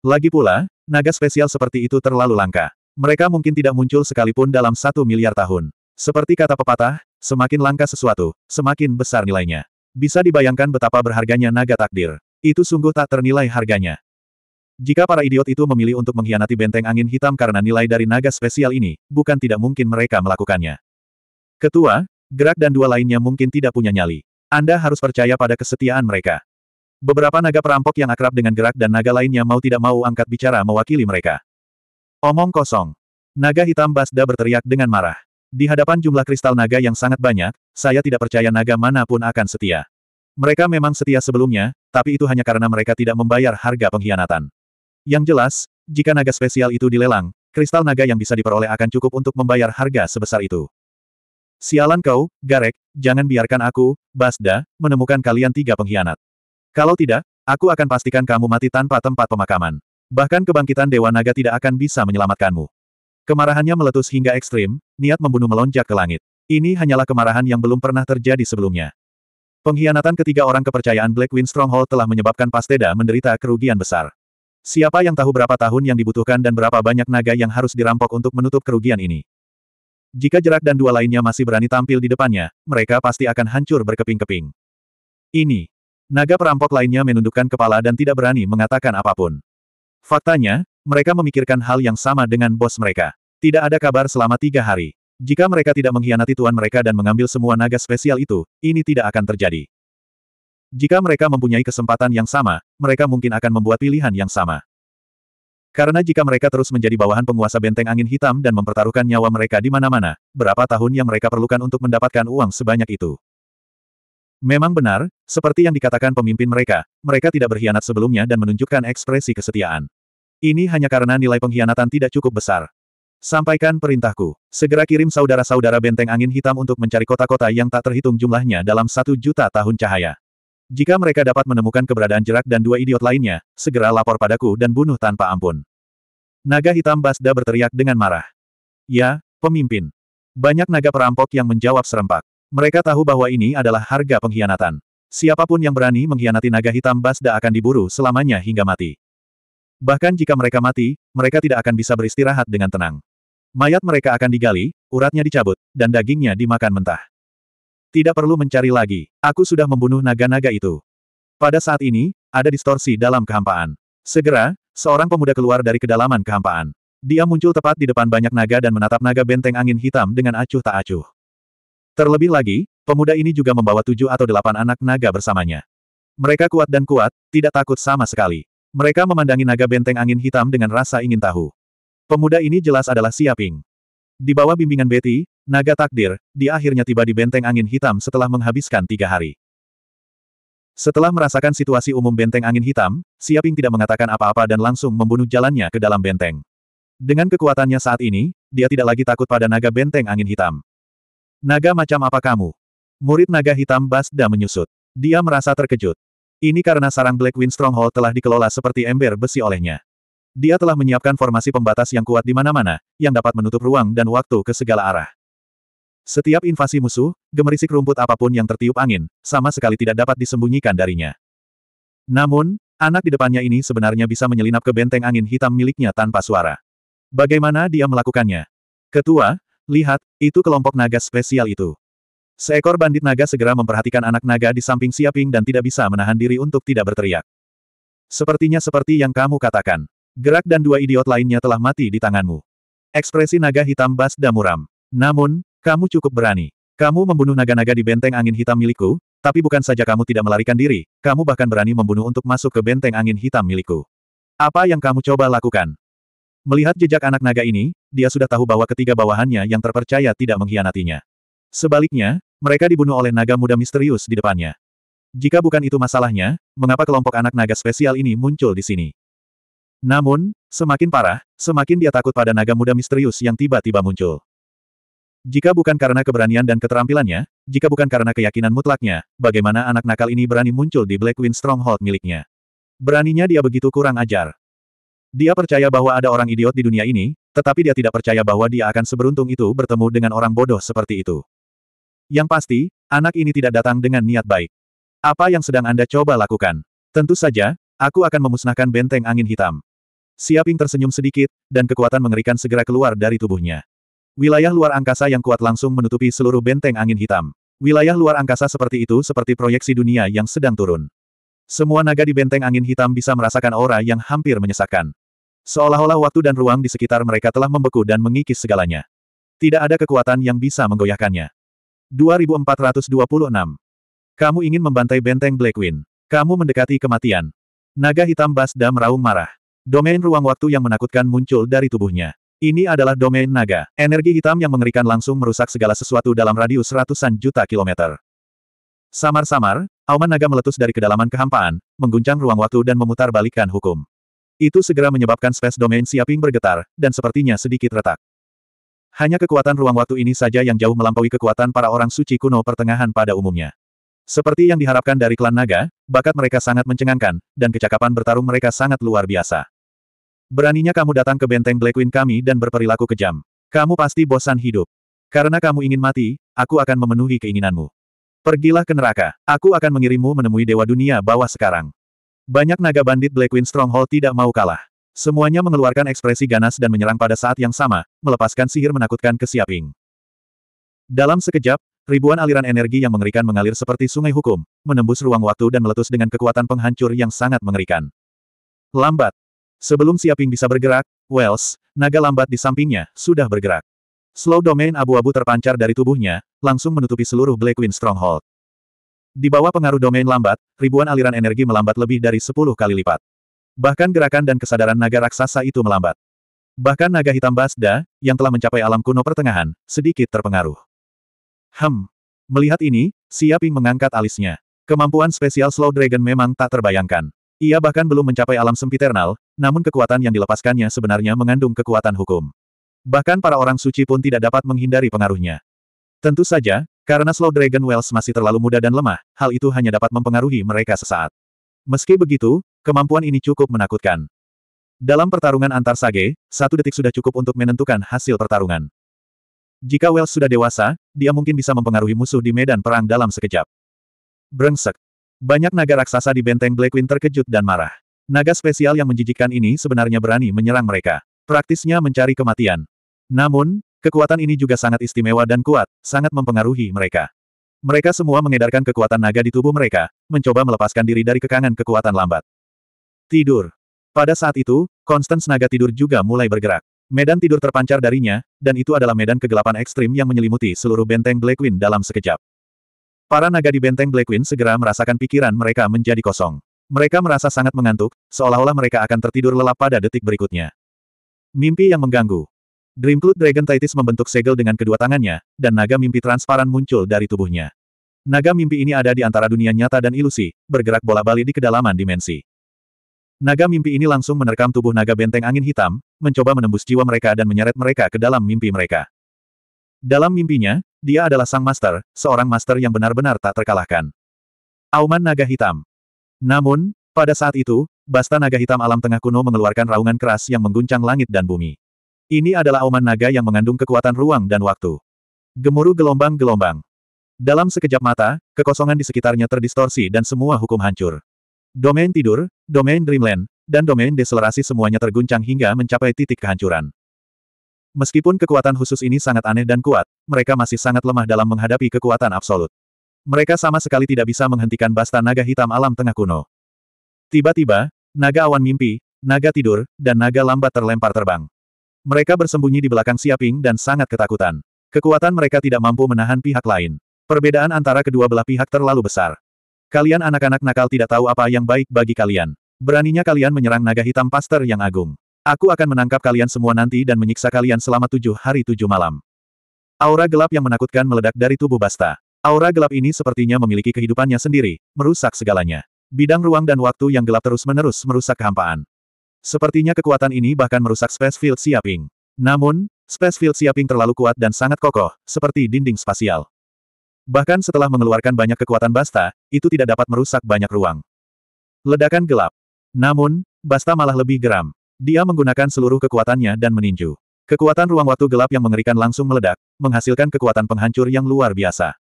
Speaker 1: Lagi pula, naga spesial seperti itu terlalu langka. Mereka mungkin tidak muncul sekalipun dalam satu miliar tahun. Seperti kata pepatah, semakin langka sesuatu, semakin besar nilainya. Bisa dibayangkan betapa berharganya naga takdir. Itu sungguh tak ternilai harganya. Jika para idiot itu memilih untuk mengkhianati benteng angin hitam karena nilai dari naga spesial ini, bukan tidak mungkin mereka melakukannya. Ketua, Gerak dan dua lainnya mungkin tidak punya nyali. Anda harus percaya pada kesetiaan mereka. Beberapa naga perampok yang akrab dengan Gerak dan naga lainnya mau tidak mau angkat bicara mewakili mereka. Omong kosong. Naga hitam Basda berteriak dengan marah. Di hadapan jumlah kristal naga yang sangat banyak, saya tidak percaya naga manapun akan setia. Mereka memang setia sebelumnya, tapi itu hanya karena mereka tidak membayar harga pengkhianatan. Yang jelas, jika naga spesial itu dilelang, kristal naga yang bisa diperoleh akan cukup untuk membayar harga sebesar itu. Sialan kau, Garek, jangan biarkan aku, Basda, menemukan kalian tiga pengkhianat. Kalau tidak, aku akan pastikan kamu mati tanpa tempat pemakaman. Bahkan kebangkitan Dewa Naga tidak akan bisa menyelamatkanmu. Kemarahannya meletus hingga ekstrim, niat membunuh melonjak ke langit. Ini hanyalah kemarahan yang belum pernah terjadi sebelumnya. Pengkhianatan ketiga orang kepercayaan Wind Stronghold telah menyebabkan Pasteda menderita kerugian besar. Siapa yang tahu berapa tahun yang dibutuhkan dan berapa banyak naga yang harus dirampok untuk menutup kerugian ini? Jika Jerak dan dua lainnya masih berani tampil di depannya, mereka pasti akan hancur berkeping-keping. Ini. Naga perampok lainnya menundukkan kepala dan tidak berani mengatakan apapun. Faktanya, mereka memikirkan hal yang sama dengan bos mereka. Tidak ada kabar selama tiga hari. Jika mereka tidak mengkhianati tuan mereka dan mengambil semua naga spesial itu, ini tidak akan terjadi. Jika mereka mempunyai kesempatan yang sama, mereka mungkin akan membuat pilihan yang sama. Karena jika mereka terus menjadi bawahan penguasa benteng angin hitam dan mempertaruhkan nyawa mereka di mana-mana, berapa tahun yang mereka perlukan untuk mendapatkan uang sebanyak itu? Memang benar, seperti yang dikatakan pemimpin mereka, mereka tidak berkhianat sebelumnya dan menunjukkan ekspresi kesetiaan. Ini hanya karena nilai pengkhianatan tidak cukup besar. Sampaikan perintahku. Segera kirim saudara-saudara benteng angin hitam untuk mencari kota-kota yang tak terhitung jumlahnya dalam satu juta tahun cahaya. Jika mereka dapat menemukan keberadaan jerak dan dua idiot lainnya, segera lapor padaku dan bunuh tanpa ampun. Naga hitam Basda berteriak dengan marah. Ya, pemimpin. Banyak naga perampok yang menjawab serempak. Mereka tahu bahwa ini adalah harga pengkhianatan. Siapapun yang berani mengkhianati naga hitam Basda akan diburu selamanya hingga mati. Bahkan jika mereka mati, mereka tidak akan bisa beristirahat dengan tenang. Mayat mereka akan digali, uratnya dicabut, dan dagingnya dimakan mentah. Tidak perlu mencari lagi, aku sudah membunuh naga-naga itu. Pada saat ini, ada distorsi dalam kehampaan. Segera, seorang pemuda keluar dari kedalaman kehampaan. Dia muncul tepat di depan banyak naga dan menatap naga benteng angin hitam dengan acuh tak acuh. Terlebih lagi, pemuda ini juga membawa tujuh atau delapan anak naga bersamanya. Mereka kuat dan kuat, tidak takut sama sekali. Mereka memandangi naga benteng angin hitam dengan rasa ingin tahu. Pemuda ini jelas adalah Siaping. Di bawah bimbingan Betty, naga takdir, dia akhirnya tiba di benteng angin hitam setelah menghabiskan tiga hari. Setelah merasakan situasi umum benteng angin hitam, Siaping tidak mengatakan apa-apa dan langsung membunuh jalannya ke dalam benteng. Dengan kekuatannya saat ini, dia tidak lagi takut pada naga benteng angin hitam. Naga macam apa kamu? Murid naga hitam Basda menyusut. Dia merasa terkejut. Ini karena sarang Black Wind Stronghold telah dikelola seperti ember besi olehnya. Dia telah menyiapkan formasi pembatas yang kuat di mana-mana, yang dapat menutup ruang dan waktu ke segala arah. Setiap invasi musuh, gemerisik rumput apapun yang tertiup angin, sama sekali tidak dapat disembunyikan darinya. Namun, anak di depannya ini sebenarnya bisa menyelinap ke benteng angin hitam miliknya tanpa suara. Bagaimana dia melakukannya? Ketua, lihat, itu kelompok naga spesial itu. Seekor bandit naga segera memperhatikan anak naga di samping Siaping dan tidak bisa menahan diri untuk tidak berteriak. Sepertinya seperti yang kamu katakan. Gerak dan dua idiot lainnya telah mati di tanganmu. Ekspresi naga hitam Bas dan muram. Namun, kamu cukup berani. Kamu membunuh naga-naga di benteng angin hitam milikku, tapi bukan saja kamu tidak melarikan diri, kamu bahkan berani membunuh untuk masuk ke benteng angin hitam milikku. Apa yang kamu coba lakukan? Melihat jejak anak naga ini, dia sudah tahu bahwa ketiga bawahannya yang terpercaya tidak mengkhianatinya. Sebaliknya, mereka dibunuh oleh naga muda misterius di depannya. Jika bukan itu masalahnya, mengapa kelompok anak naga spesial ini muncul di sini? Namun, semakin parah, semakin dia takut pada naga muda misterius yang tiba-tiba muncul. Jika bukan karena keberanian dan keterampilannya, jika bukan karena keyakinan mutlaknya, bagaimana anak nakal ini berani muncul di Blackwind Stronghold miliknya? Beraninya dia begitu kurang ajar. Dia percaya bahwa ada orang idiot di dunia ini, tetapi dia tidak percaya bahwa dia akan seberuntung itu bertemu dengan orang bodoh seperti itu. Yang pasti, anak ini tidak datang dengan niat baik. Apa yang sedang Anda coba lakukan? Tentu saja, aku akan memusnahkan benteng angin hitam. Siaping tersenyum sedikit, dan kekuatan mengerikan segera keluar dari tubuhnya. Wilayah luar angkasa yang kuat langsung menutupi seluruh benteng angin hitam. Wilayah luar angkasa seperti itu seperti proyeksi dunia yang sedang turun. Semua naga di benteng angin hitam bisa merasakan aura yang hampir menyesakkan. Seolah-olah waktu dan ruang di sekitar mereka telah membeku dan mengikis segalanya. Tidak ada kekuatan yang bisa menggoyahkannya. 2426. Kamu ingin membantai benteng Black Kamu mendekati kematian. Naga hitam Basda meraung marah. Domain ruang waktu yang menakutkan muncul dari tubuhnya. Ini adalah domain naga. Energi hitam yang mengerikan langsung merusak segala sesuatu dalam radius ratusan juta kilometer. Samar-samar, auman naga meletus dari kedalaman kehampaan, mengguncang ruang waktu dan memutar balikan hukum. Itu segera menyebabkan space domain Siaping bergetar, dan sepertinya sedikit retak. Hanya kekuatan ruang waktu ini saja yang jauh melampaui kekuatan para orang suci kuno pertengahan pada umumnya. Seperti yang diharapkan dari klan naga, bakat mereka sangat mencengangkan, dan kecakapan bertarung mereka sangat luar biasa. Beraninya kamu datang ke benteng Black Queen kami dan berperilaku kejam. Kamu pasti bosan hidup. Karena kamu ingin mati, aku akan memenuhi keinginanmu. Pergilah ke neraka, aku akan mengirimmu menemui Dewa Dunia bawah sekarang. Banyak naga bandit Black Queen Stronghold tidak mau kalah. Semuanya mengeluarkan ekspresi ganas dan menyerang pada saat yang sama, melepaskan sihir menakutkan ke Siaping. Dalam sekejap, ribuan aliran energi yang mengerikan mengalir seperti sungai hukum, menembus ruang waktu dan meletus dengan kekuatan penghancur yang sangat mengerikan. Lambat. Sebelum Siaping bisa bergerak, Wells, naga lambat di sampingnya, sudah bergerak. Slow domain abu-abu terpancar dari tubuhnya, langsung menutupi seluruh Black Wind Stronghold. Di bawah pengaruh domain lambat, ribuan aliran energi melambat lebih dari 10 kali lipat. Bahkan gerakan dan kesadaran naga raksasa itu melambat. Bahkan naga hitam Basda, yang telah mencapai alam kuno pertengahan, sedikit terpengaruh. Hem. Melihat ini, Siaping mengangkat alisnya. Kemampuan spesial Slow Dragon memang tak terbayangkan. Ia bahkan belum mencapai alam sempiternal, namun kekuatan yang dilepaskannya sebenarnya mengandung kekuatan hukum. Bahkan para orang suci pun tidak dapat menghindari pengaruhnya. Tentu saja, karena Slow Dragon Wells masih terlalu muda dan lemah, hal itu hanya dapat mempengaruhi mereka sesaat. Meski begitu, Kemampuan ini cukup menakutkan. Dalam pertarungan antar sage, satu detik sudah cukup untuk menentukan hasil pertarungan. Jika Wells sudah dewasa, dia mungkin bisa mempengaruhi musuh di medan perang dalam sekejap. Brengsek. Banyak naga raksasa di benteng Blackwing terkejut dan marah. Naga spesial yang menjijikkan ini sebenarnya berani menyerang mereka. Praktisnya mencari kematian. Namun, kekuatan ini juga sangat istimewa dan kuat, sangat mempengaruhi mereka. Mereka semua mengedarkan kekuatan naga di tubuh mereka, mencoba melepaskan diri dari kekangan kekuatan lambat. Tidur. Pada saat itu, Constance naga tidur juga mulai bergerak. Medan tidur terpancar darinya, dan itu adalah medan kegelapan ekstrim yang menyelimuti seluruh benteng Blackwing dalam sekejap. Para naga di benteng Blackwing segera merasakan pikiran mereka menjadi kosong. Mereka merasa sangat mengantuk, seolah-olah mereka akan tertidur lelap pada detik berikutnya. Mimpi yang mengganggu. Dreamcloud Dragon Titus membentuk segel dengan kedua tangannya, dan naga mimpi transparan muncul dari tubuhnya. Naga mimpi ini ada di antara dunia nyata dan ilusi, bergerak bola-balik di kedalaman dimensi. Naga mimpi ini langsung menerkam tubuh naga benteng angin hitam, mencoba menembus jiwa mereka dan menyeret mereka ke dalam mimpi mereka. Dalam mimpinya, dia adalah sang master, seorang master yang benar-benar tak terkalahkan. Auman naga hitam. Namun, pada saat itu, basta naga hitam alam tengah kuno mengeluarkan raungan keras yang mengguncang langit dan bumi. Ini adalah auman naga yang mengandung kekuatan ruang dan waktu. Gemuruh gelombang-gelombang. Dalam sekejap mata, kekosongan di sekitarnya terdistorsi dan semua hukum hancur. Domain tidur, Domain Dreamland, dan domain deselerasi semuanya terguncang hingga mencapai titik kehancuran. Meskipun kekuatan khusus ini sangat aneh dan kuat, mereka masih sangat lemah dalam menghadapi kekuatan absolut. Mereka sama sekali tidak bisa menghentikan basta naga hitam alam tengah kuno. Tiba-tiba, naga awan mimpi, naga tidur, dan naga lambat terlempar terbang. Mereka bersembunyi di belakang Siaping dan sangat ketakutan. Kekuatan mereka tidak mampu menahan pihak lain. Perbedaan antara kedua belah pihak terlalu besar. Kalian anak-anak nakal tidak tahu apa yang baik bagi kalian. Beraninya kalian menyerang naga hitam Paster yang agung. Aku akan menangkap kalian semua nanti dan menyiksa kalian selama tujuh hari tujuh malam. Aura gelap yang menakutkan meledak dari tubuh Basta. Aura gelap ini sepertinya memiliki kehidupannya sendiri, merusak segalanya. Bidang ruang dan waktu yang gelap terus-menerus merusak kehampaan. Sepertinya kekuatan ini bahkan merusak space field siaping. Namun, space field siaping terlalu kuat dan sangat kokoh, seperti dinding spasial. Bahkan setelah mengeluarkan banyak kekuatan Basta, itu tidak dapat merusak banyak ruang. Ledakan gelap. Namun, Basta malah lebih geram. Dia menggunakan seluruh kekuatannya dan meninju. Kekuatan ruang waktu gelap yang mengerikan langsung meledak, menghasilkan kekuatan penghancur yang luar biasa.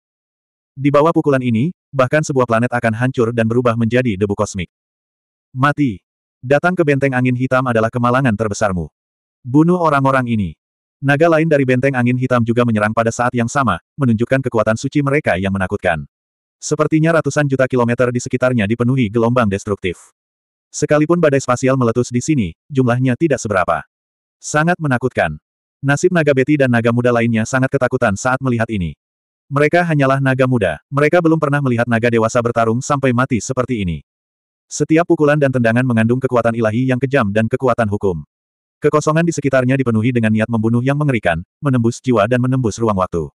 Speaker 1: Di bawah pukulan ini, bahkan sebuah planet akan hancur dan berubah menjadi debu kosmik. Mati. Datang ke benteng angin hitam adalah kemalangan terbesarmu. Bunuh orang-orang ini. Naga lain dari benteng angin hitam juga menyerang pada saat yang sama, menunjukkan kekuatan suci mereka yang menakutkan. Sepertinya ratusan juta kilometer di sekitarnya dipenuhi gelombang destruktif. Sekalipun badai spasial meletus di sini, jumlahnya tidak seberapa. Sangat menakutkan. Nasib naga beti dan naga muda lainnya sangat ketakutan saat melihat ini. Mereka hanyalah naga muda, mereka belum pernah melihat naga dewasa bertarung sampai mati seperti ini. Setiap pukulan dan tendangan mengandung kekuatan ilahi yang kejam dan kekuatan hukum. Kekosongan di sekitarnya dipenuhi dengan niat membunuh yang mengerikan, menembus jiwa dan menembus ruang waktu.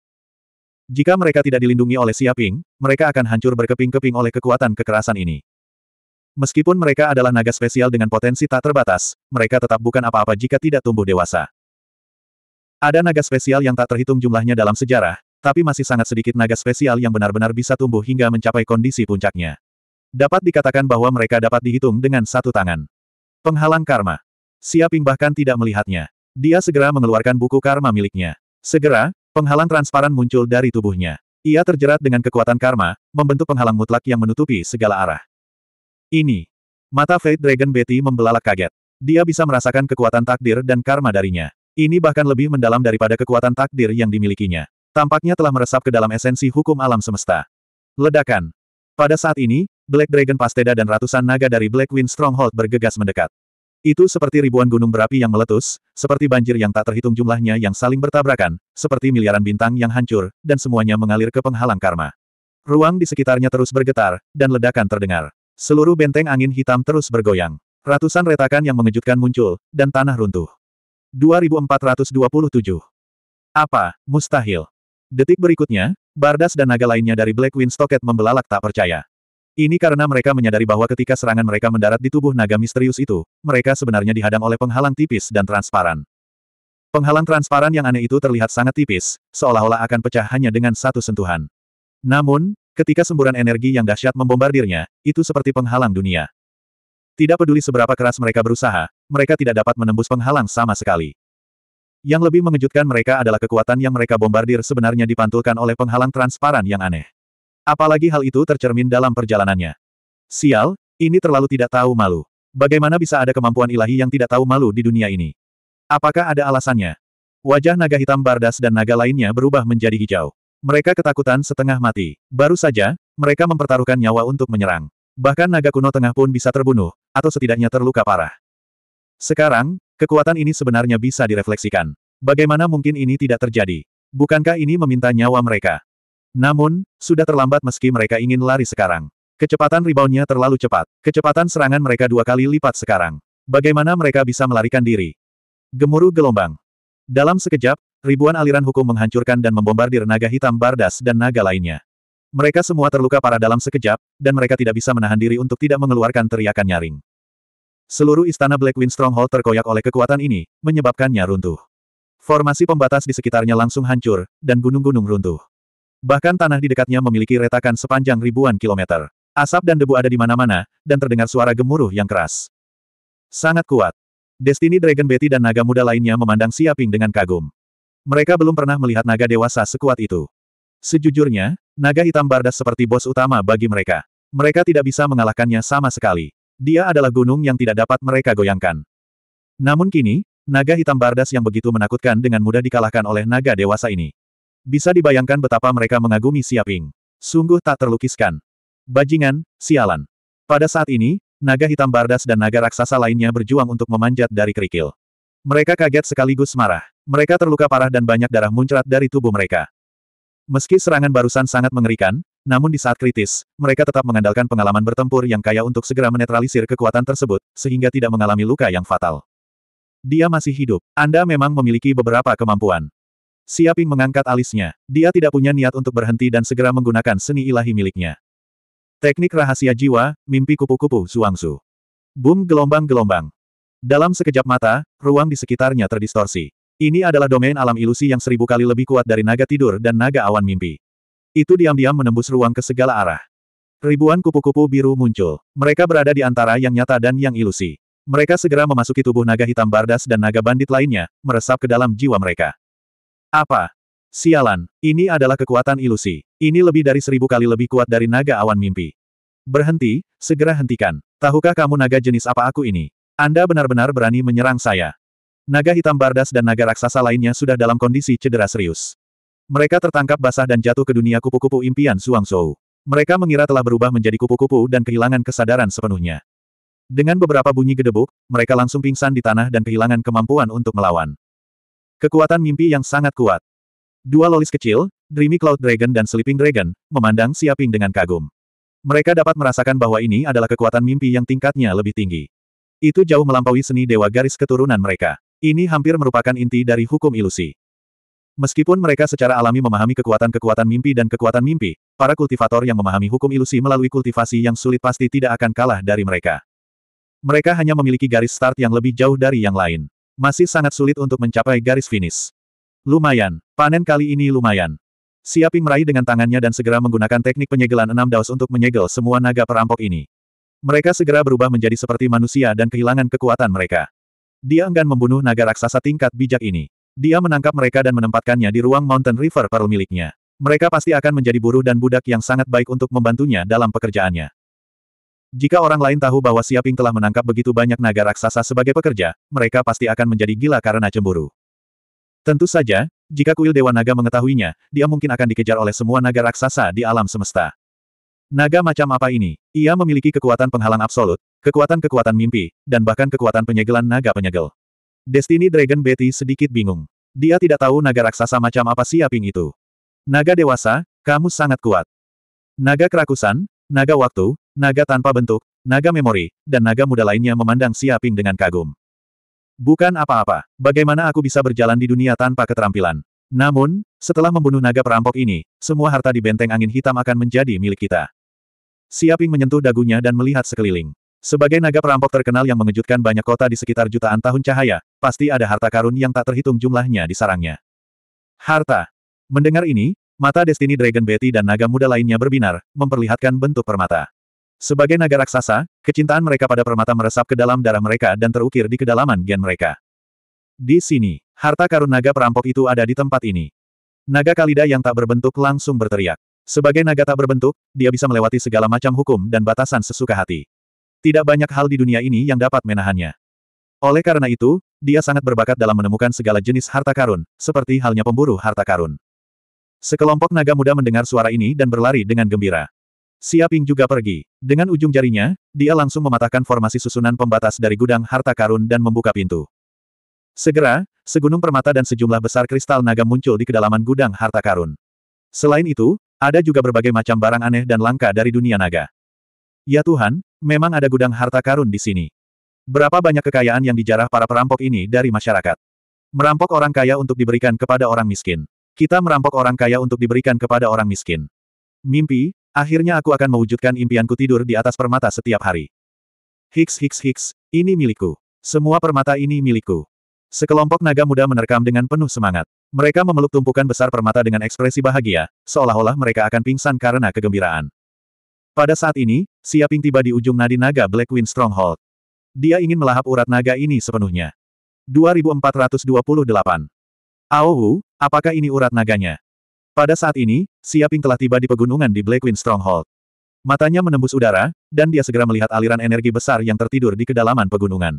Speaker 1: Jika mereka tidak dilindungi oleh Siaping, mereka akan hancur berkeping-keping oleh kekuatan kekerasan ini. Meskipun mereka adalah naga spesial dengan potensi tak terbatas, mereka tetap bukan apa-apa jika tidak tumbuh dewasa. Ada naga spesial yang tak terhitung jumlahnya dalam sejarah, tapi masih sangat sedikit naga spesial yang benar-benar bisa tumbuh hingga mencapai kondisi puncaknya. Dapat dikatakan bahwa mereka dapat dihitung dengan satu tangan. Penghalang Karma Siaping bahkan tidak melihatnya. Dia segera mengeluarkan buku karma miliknya. Segera, penghalang transparan muncul dari tubuhnya. Ia terjerat dengan kekuatan karma, membentuk penghalang mutlak yang menutupi segala arah. Ini. Mata Fate Dragon Betty membelalak kaget. Dia bisa merasakan kekuatan takdir dan karma darinya. Ini bahkan lebih mendalam daripada kekuatan takdir yang dimilikinya. Tampaknya telah meresap ke dalam esensi hukum alam semesta. Ledakan. Pada saat ini, Black Dragon Pasteda dan ratusan naga dari Black Wind Stronghold bergegas mendekat. Itu seperti ribuan gunung berapi yang meletus, seperti banjir yang tak terhitung jumlahnya yang saling bertabrakan, seperti miliaran bintang yang hancur, dan semuanya mengalir ke penghalang karma. Ruang di sekitarnya terus bergetar, dan ledakan terdengar. Seluruh benteng angin hitam terus bergoyang. Ratusan retakan yang mengejutkan muncul, dan tanah runtuh. 2427. Apa, mustahil. Detik berikutnya, Bardas dan naga lainnya dari Black Wind Stocket membelalak tak percaya. Ini karena mereka menyadari bahwa ketika serangan mereka mendarat di tubuh naga misterius itu, mereka sebenarnya dihadang oleh penghalang tipis dan transparan. Penghalang transparan yang aneh itu terlihat sangat tipis, seolah-olah akan pecah hanya dengan satu sentuhan. Namun, ketika semburan energi yang dahsyat membombardirnya, itu seperti penghalang dunia. Tidak peduli seberapa keras mereka berusaha, mereka tidak dapat menembus penghalang sama sekali. Yang lebih mengejutkan mereka adalah kekuatan yang mereka bombardir sebenarnya dipantulkan oleh penghalang transparan yang aneh. Apalagi hal itu tercermin dalam perjalanannya. Sial, ini terlalu tidak tahu malu. Bagaimana bisa ada kemampuan ilahi yang tidak tahu malu di dunia ini? Apakah ada alasannya? Wajah naga hitam Bardas dan naga lainnya berubah menjadi hijau. Mereka ketakutan setengah mati. Baru saja, mereka mempertaruhkan nyawa untuk menyerang. Bahkan naga kuno tengah pun bisa terbunuh, atau setidaknya terluka parah. Sekarang, kekuatan ini sebenarnya bisa direfleksikan. Bagaimana mungkin ini tidak terjadi? Bukankah ini meminta nyawa mereka? Namun, sudah terlambat meski mereka ingin lari sekarang. Kecepatan reboundnya terlalu cepat. Kecepatan serangan mereka dua kali lipat sekarang. Bagaimana mereka bisa melarikan diri? Gemuruh gelombang. Dalam sekejap, ribuan aliran hukum menghancurkan dan membombardir naga hitam Bardas dan naga lainnya. Mereka semua terluka parah dalam sekejap, dan mereka tidak bisa menahan diri untuk tidak mengeluarkan teriakan nyaring. Seluruh istana Blackwind Stronghold terkoyak oleh kekuatan ini, menyebabkannya runtuh. Formasi pembatas di sekitarnya langsung hancur, dan gunung-gunung runtuh. Bahkan tanah di dekatnya memiliki retakan sepanjang ribuan kilometer. Asap dan debu ada di mana-mana, dan terdengar suara gemuruh yang keras. Sangat kuat. Destiny Dragon Betty dan naga muda lainnya memandang Siaping dengan kagum. Mereka belum pernah melihat naga dewasa sekuat itu. Sejujurnya, naga hitam bardas seperti bos utama bagi mereka. Mereka tidak bisa mengalahkannya sama sekali. Dia adalah gunung yang tidak dapat mereka goyangkan. Namun kini, naga hitam bardas yang begitu menakutkan dengan mudah dikalahkan oleh naga dewasa ini. Bisa dibayangkan betapa mereka mengagumi Siaping. Sungguh tak terlukiskan. Bajingan, sialan. Pada saat ini, naga hitam bardas dan naga raksasa lainnya berjuang untuk memanjat dari kerikil. Mereka kaget sekaligus marah. Mereka terluka parah dan banyak darah muncrat dari tubuh mereka. Meski serangan barusan sangat mengerikan, namun di saat kritis, mereka tetap mengandalkan pengalaman bertempur yang kaya untuk segera menetralisir kekuatan tersebut, sehingga tidak mengalami luka yang fatal. Dia masih hidup. Anda memang memiliki beberapa kemampuan. Siaping mengangkat alisnya. Dia tidak punya niat untuk berhenti dan segera menggunakan seni ilahi miliknya. Teknik rahasia jiwa, mimpi kupu-kupu Zhuangzu. Boom gelombang-gelombang. Dalam sekejap mata, ruang di sekitarnya terdistorsi. Ini adalah domain alam ilusi yang seribu kali lebih kuat dari naga tidur dan naga awan mimpi. Itu diam-diam menembus ruang ke segala arah. Ribuan kupu-kupu biru muncul. Mereka berada di antara yang nyata dan yang ilusi. Mereka segera memasuki tubuh naga hitam bardas dan naga bandit lainnya, meresap ke dalam jiwa mereka. Apa? Sialan, ini adalah kekuatan ilusi. Ini lebih dari seribu kali lebih kuat dari naga awan mimpi. Berhenti, segera hentikan. Tahukah kamu naga jenis apa aku ini? Anda benar-benar berani menyerang saya. Naga hitam bardas dan naga raksasa lainnya sudah dalam kondisi cedera serius. Mereka tertangkap basah dan jatuh ke dunia kupu-kupu impian Suang Zhou. Mereka mengira telah berubah menjadi kupu-kupu dan kehilangan kesadaran sepenuhnya. Dengan beberapa bunyi gedebuk, mereka langsung pingsan di tanah dan kehilangan kemampuan untuk melawan. Kekuatan mimpi yang sangat kuat. Dua lolis kecil, Dreamy Cloud Dragon dan Sleeping Dragon, memandang Siaping dengan kagum. Mereka dapat merasakan bahwa ini adalah kekuatan mimpi yang tingkatnya lebih tinggi. Itu jauh melampaui seni dewa garis keturunan mereka. Ini hampir merupakan inti dari hukum ilusi. Meskipun mereka secara alami memahami kekuatan-kekuatan mimpi dan kekuatan mimpi, para kultivator yang memahami hukum ilusi melalui kultivasi yang sulit pasti tidak akan kalah dari mereka. Mereka hanya memiliki garis start yang lebih jauh dari yang lain. Masih sangat sulit untuk mencapai garis finish. Lumayan. Panen kali ini lumayan. Siaping meraih dengan tangannya dan segera menggunakan teknik penyegelan enam daus untuk menyegel semua naga perampok ini. Mereka segera berubah menjadi seperti manusia dan kehilangan kekuatan mereka. Dia enggan membunuh naga raksasa tingkat bijak ini. Dia menangkap mereka dan menempatkannya di ruang Mountain River Pearl miliknya. Mereka pasti akan menjadi buruh dan budak yang sangat baik untuk membantunya dalam pekerjaannya. Jika orang lain tahu bahwa Siaping telah menangkap begitu banyak naga raksasa sebagai pekerja, mereka pasti akan menjadi gila karena cemburu. Tentu saja, jika kuil Dewa Naga mengetahuinya, dia mungkin akan dikejar oleh semua naga raksasa di alam semesta. Naga macam apa ini? Ia memiliki kekuatan penghalang absolut, kekuatan-kekuatan mimpi, dan bahkan kekuatan penyegelan naga penyegel. Destiny Dragon Betty sedikit bingung. Dia tidak tahu naga raksasa macam apa Siaping itu. Naga dewasa, kamu sangat kuat. Naga kerakusan, naga waktu, Naga tanpa bentuk, naga memori, dan naga muda lainnya memandang Siaping dengan kagum. Bukan apa-apa, bagaimana aku bisa berjalan di dunia tanpa keterampilan. Namun, setelah membunuh naga perampok ini, semua harta di benteng angin hitam akan menjadi milik kita. Siaping menyentuh dagunya dan melihat sekeliling. Sebagai naga perampok terkenal yang mengejutkan banyak kota di sekitar jutaan tahun cahaya, pasti ada harta karun yang tak terhitung jumlahnya di sarangnya. Harta. Mendengar ini, mata Destiny Dragon Betty dan naga muda lainnya berbinar, memperlihatkan bentuk permata. Sebagai naga raksasa, kecintaan mereka pada permata meresap ke dalam darah mereka dan terukir di kedalaman gen mereka. Di sini, harta karun naga perampok itu ada di tempat ini. Naga Kalida yang tak berbentuk langsung berteriak. Sebagai naga tak berbentuk, dia bisa melewati segala macam hukum dan batasan sesuka hati. Tidak banyak hal di dunia ini yang dapat menahannya. Oleh karena itu, dia sangat berbakat dalam menemukan segala jenis harta karun, seperti halnya pemburu harta karun. Sekelompok naga muda mendengar suara ini dan berlari dengan gembira. Siaping juga pergi. Dengan ujung jarinya, dia langsung mematahkan formasi susunan pembatas dari gudang harta karun dan membuka pintu. Segera, segunung permata dan sejumlah besar kristal naga muncul di kedalaman gudang harta karun. Selain itu, ada juga berbagai macam barang aneh dan langka dari dunia naga. Ya Tuhan, memang ada gudang harta karun di sini. Berapa banyak kekayaan yang dijarah para perampok ini dari masyarakat? Merampok orang kaya untuk diberikan kepada orang miskin. Kita merampok orang kaya untuk diberikan kepada orang miskin. Mimpi, Akhirnya aku akan mewujudkan impianku tidur di atas permata setiap hari. Hiks hiks hiks, ini milikku. Semua permata ini milikku. Sekelompok naga muda menerkam dengan penuh semangat. Mereka memeluk tumpukan besar permata dengan ekspresi bahagia, seolah-olah mereka akan pingsan karena kegembiraan. Pada saat ini, Siaping tiba di ujung nadi naga Blackwind Stronghold. Dia ingin melahap urat naga ini sepenuhnya. 2428. Aowu, apakah ini urat naganya? Pada saat ini, Siaping telah tiba di pegunungan di Black Wind Stronghold. Matanya menembus udara, dan dia segera melihat aliran energi besar yang tertidur di kedalaman pegunungan.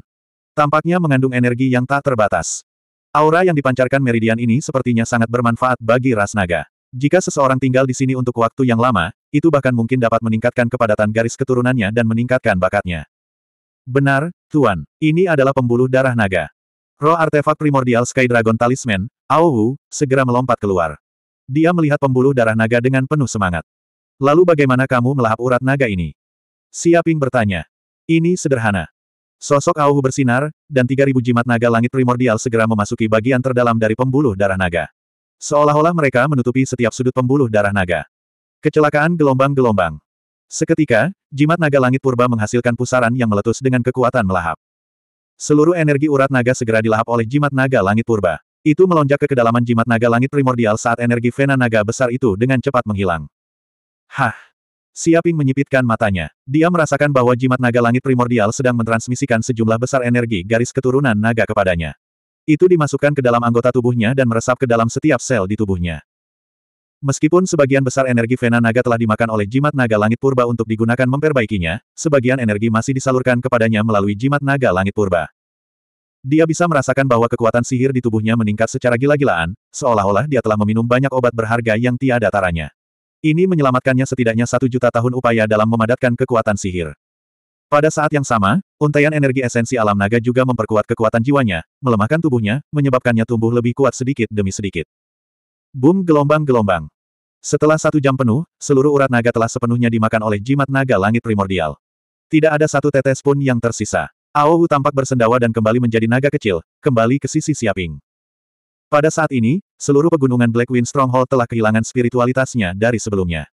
Speaker 1: Tampaknya mengandung energi yang tak terbatas. Aura yang dipancarkan meridian ini sepertinya sangat bermanfaat bagi ras naga. Jika seseorang tinggal di sini untuk waktu yang lama, itu bahkan mungkin dapat meningkatkan kepadatan garis keturunannya dan meningkatkan bakatnya. Benar, Tuan, ini adalah pembuluh darah naga. Roh artefak primordial Sky Dragon Talisman, Aowu, segera melompat keluar. Dia melihat pembuluh darah naga dengan penuh semangat. Lalu bagaimana kamu melahap urat naga ini? Siaping bertanya. Ini sederhana. Sosok Auhu bersinar, dan 3000 jimat naga langit primordial segera memasuki bagian terdalam dari pembuluh darah naga. Seolah-olah mereka menutupi setiap sudut pembuluh darah naga. Kecelakaan gelombang-gelombang. Seketika, jimat naga langit purba menghasilkan pusaran yang meletus dengan kekuatan melahap. Seluruh energi urat naga segera dilahap oleh jimat naga langit purba. Itu melonjak ke kedalaman jimat naga langit primordial saat energi vena naga besar itu dengan cepat menghilang. Hah! Siaping menyipitkan matanya. Dia merasakan bahwa jimat naga langit primordial sedang mentransmisikan sejumlah besar energi garis keturunan naga kepadanya. Itu dimasukkan ke dalam anggota tubuhnya dan meresap ke dalam setiap sel di tubuhnya. Meskipun sebagian besar energi Vena Naga telah dimakan oleh jimat naga langit purba untuk digunakan memperbaikinya, sebagian energi masih disalurkan kepadanya melalui jimat naga langit purba. Dia bisa merasakan bahwa kekuatan sihir di tubuhnya meningkat secara gila-gilaan, seolah-olah dia telah meminum banyak obat berharga yang tiada taranya. Ini menyelamatkannya setidaknya satu juta tahun upaya dalam memadatkan kekuatan sihir. Pada saat yang sama, untaian energi esensi alam naga juga memperkuat kekuatan jiwanya, melemahkan tubuhnya, menyebabkannya tumbuh lebih kuat sedikit demi sedikit. Boom gelombang-gelombang. Setelah satu jam penuh, seluruh urat naga telah sepenuhnya dimakan oleh jimat naga langit primordial. Tidak ada satu tetes pun yang tersisa. Ao tampak bersendawa dan kembali menjadi naga kecil, kembali ke sisi Siaping. Pada saat ini, seluruh pegunungan Black Wind Stronghold telah kehilangan spiritualitasnya dari sebelumnya.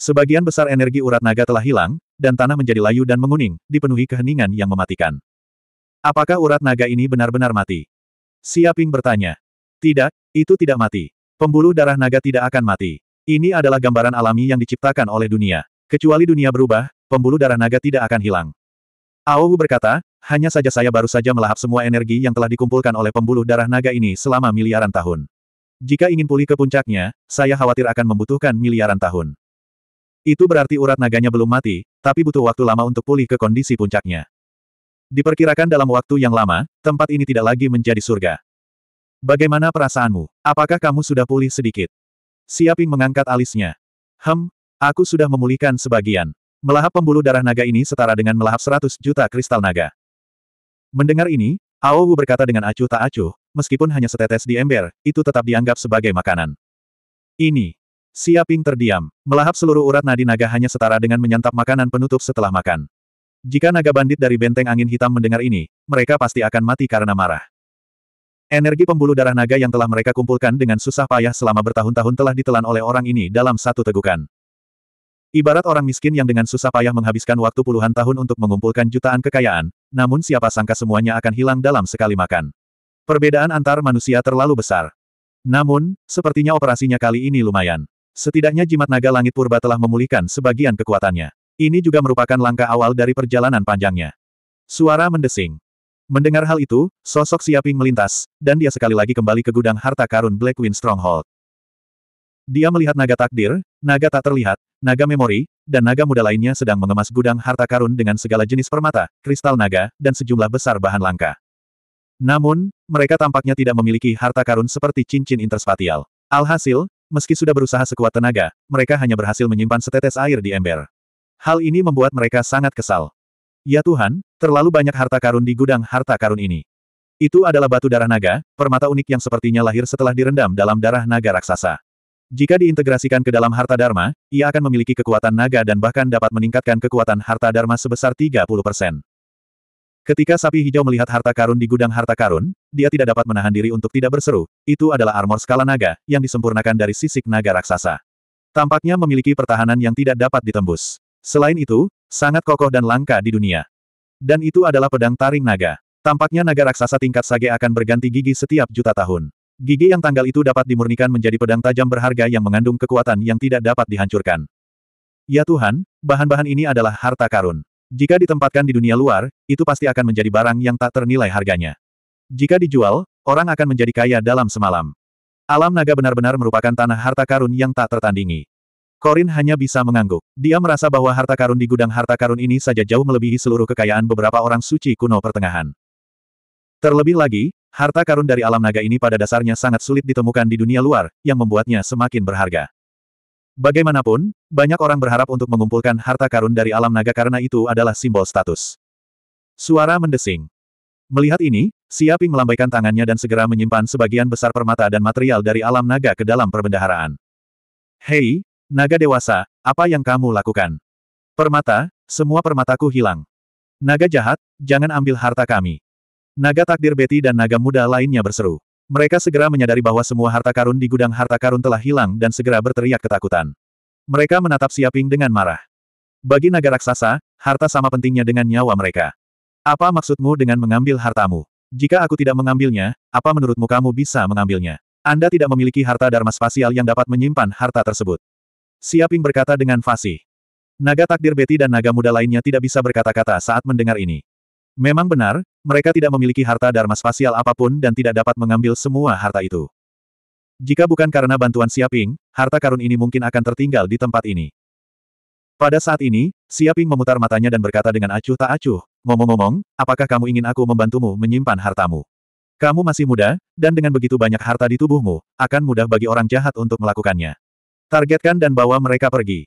Speaker 1: Sebagian besar energi urat naga telah hilang, dan tanah menjadi layu dan menguning, dipenuhi keheningan yang mematikan. Apakah urat naga ini benar-benar mati? Siaping bertanya. Tidak, itu tidak mati. Pembuluh darah naga tidak akan mati. Ini adalah gambaran alami yang diciptakan oleh dunia. Kecuali dunia berubah, pembuluh darah naga tidak akan hilang. Aowu berkata, hanya saja saya baru saja melahap semua energi yang telah dikumpulkan oleh pembuluh darah naga ini selama miliaran tahun. Jika ingin pulih ke puncaknya, saya khawatir akan membutuhkan miliaran tahun. Itu berarti urat naganya belum mati, tapi butuh waktu lama untuk pulih ke kondisi puncaknya. Diperkirakan dalam waktu yang lama, tempat ini tidak lagi menjadi surga. Bagaimana perasaanmu? Apakah kamu sudah pulih sedikit? Siaping mengangkat alisnya. Hem, aku sudah memulihkan sebagian. Melahap pembuluh darah naga ini setara dengan melahap 100 juta kristal naga. Mendengar ini, Ao berkata dengan acuh tak acuh, meskipun hanya setetes di ember, itu tetap dianggap sebagai makanan. Ini. Siaping terdiam, melahap seluruh urat nadi naga hanya setara dengan menyantap makanan penutup setelah makan. Jika naga bandit dari benteng angin hitam mendengar ini, mereka pasti akan mati karena marah. Energi pembuluh darah naga yang telah mereka kumpulkan dengan susah payah selama bertahun-tahun telah ditelan oleh orang ini dalam satu tegukan. Ibarat orang miskin yang dengan susah payah menghabiskan waktu puluhan tahun untuk mengumpulkan jutaan kekayaan, namun siapa sangka semuanya akan hilang dalam sekali makan. Perbedaan antar manusia terlalu besar. Namun, sepertinya operasinya kali ini lumayan. Setidaknya jimat naga langit purba telah memulihkan sebagian kekuatannya. Ini juga merupakan langkah awal dari perjalanan panjangnya. Suara mendesing. Mendengar hal itu, sosok Siaping melintas, dan dia sekali lagi kembali ke gudang harta karun Blackwind Stronghold. Dia melihat naga takdir, naga tak terlihat, naga memori, dan naga muda lainnya sedang mengemas gudang harta karun dengan segala jenis permata, kristal naga, dan sejumlah besar bahan langka. Namun, mereka tampaknya tidak memiliki harta karun seperti cincin interspatial. Alhasil, meski sudah berusaha sekuat tenaga, mereka hanya berhasil menyimpan setetes air di ember. Hal ini membuat mereka sangat kesal. Ya Tuhan, terlalu banyak harta karun di gudang harta karun ini. Itu adalah batu darah naga, permata unik yang sepertinya lahir setelah direndam dalam darah naga raksasa. Jika diintegrasikan ke dalam harta dharma, ia akan memiliki kekuatan naga dan bahkan dapat meningkatkan kekuatan harta dharma sebesar 30 persen. Ketika sapi hijau melihat harta karun di gudang harta karun, dia tidak dapat menahan diri untuk tidak berseru, itu adalah armor skala naga, yang disempurnakan dari sisik naga raksasa. Tampaknya memiliki pertahanan yang tidak dapat ditembus. Selain itu, sangat kokoh dan langka di dunia. Dan itu adalah pedang taring naga. Tampaknya naga raksasa tingkat sage akan berganti gigi setiap juta tahun. Gigi yang tanggal itu dapat dimurnikan menjadi pedang tajam berharga yang mengandung kekuatan yang tidak dapat dihancurkan. Ya Tuhan, bahan-bahan ini adalah harta karun. Jika ditempatkan di dunia luar, itu pasti akan menjadi barang yang tak ternilai harganya. Jika dijual, orang akan menjadi kaya dalam semalam. Alam naga benar-benar merupakan tanah harta karun yang tak tertandingi. Korin hanya bisa mengangguk. Dia merasa bahwa harta karun di gudang harta karun ini saja jauh melebihi seluruh kekayaan beberapa orang suci kuno pertengahan. Terlebih lagi, harta karun dari alam naga ini pada dasarnya sangat sulit ditemukan di dunia luar, yang membuatnya semakin berharga. Bagaimanapun, banyak orang berharap untuk mengumpulkan harta karun dari alam naga karena itu adalah simbol status. Suara mendesing. Melihat ini, Siaping melambaikan tangannya dan segera menyimpan sebagian besar permata dan material dari alam naga ke dalam perbendaharaan. Hei, naga dewasa, apa yang kamu lakukan? Permata, semua permataku hilang. Naga jahat, jangan ambil harta kami. Naga takdir Betty dan naga muda lainnya berseru. Mereka segera menyadari bahwa semua harta karun di gudang harta karun telah hilang dan segera berteriak ketakutan. Mereka menatap Siaping dengan marah. Bagi naga raksasa, harta sama pentingnya dengan nyawa mereka. Apa maksudmu dengan mengambil hartamu? Jika aku tidak mengambilnya, apa menurutmu kamu bisa mengambilnya? Anda tidak memiliki harta dharma spasial yang dapat menyimpan harta tersebut. Siaping berkata dengan fasih. Naga takdir Betty dan naga muda lainnya tidak bisa berkata-kata saat mendengar ini. Memang benar, mereka tidak memiliki harta Dharma spasial apapun dan tidak dapat mengambil semua harta itu. Jika bukan karena bantuan Siaping, harta karun ini mungkin akan tertinggal di tempat ini. Pada saat ini, Siaping memutar matanya dan berkata dengan acuh tak acuh, ngomong-ngomong, apakah kamu ingin aku membantumu menyimpan hartamu? Kamu masih muda, dan dengan begitu banyak harta di tubuhmu, akan mudah bagi orang jahat untuk melakukannya. Targetkan dan bawa mereka pergi.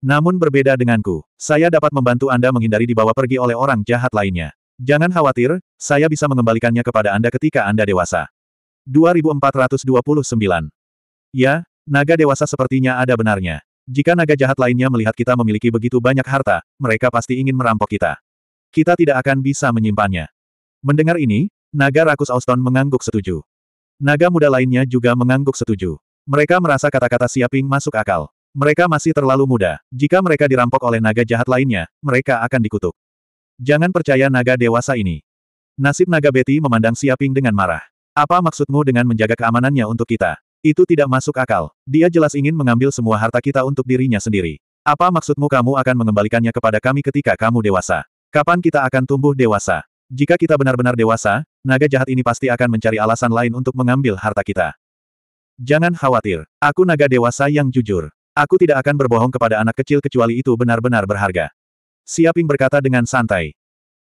Speaker 1: Namun berbeda denganku, saya dapat membantu Anda menghindari dibawa pergi oleh orang jahat lainnya. Jangan khawatir, saya bisa mengembalikannya kepada Anda ketika Anda dewasa. 2429. Ya, naga dewasa sepertinya ada benarnya. Jika naga jahat lainnya melihat kita memiliki begitu banyak harta, mereka pasti ingin merampok kita. Kita tidak akan bisa menyimpannya. Mendengar ini, naga rakus Auston mengangguk setuju. Naga muda lainnya juga mengangguk setuju. Mereka merasa kata-kata Siaping masuk akal. Mereka masih terlalu muda. Jika mereka dirampok oleh naga jahat lainnya, mereka akan dikutuk. Jangan percaya naga dewasa ini. Nasib naga Betty memandang Siaping dengan marah. Apa maksudmu dengan menjaga keamanannya untuk kita? Itu tidak masuk akal. Dia jelas ingin mengambil semua harta kita untuk dirinya sendiri. Apa maksudmu kamu akan mengembalikannya kepada kami ketika kamu dewasa? Kapan kita akan tumbuh dewasa? Jika kita benar-benar dewasa, naga jahat ini pasti akan mencari alasan lain untuk mengambil harta kita. Jangan khawatir, aku naga dewasa yang jujur. Aku tidak akan berbohong kepada anak kecil kecuali itu benar-benar berharga. Siaping berkata dengan santai.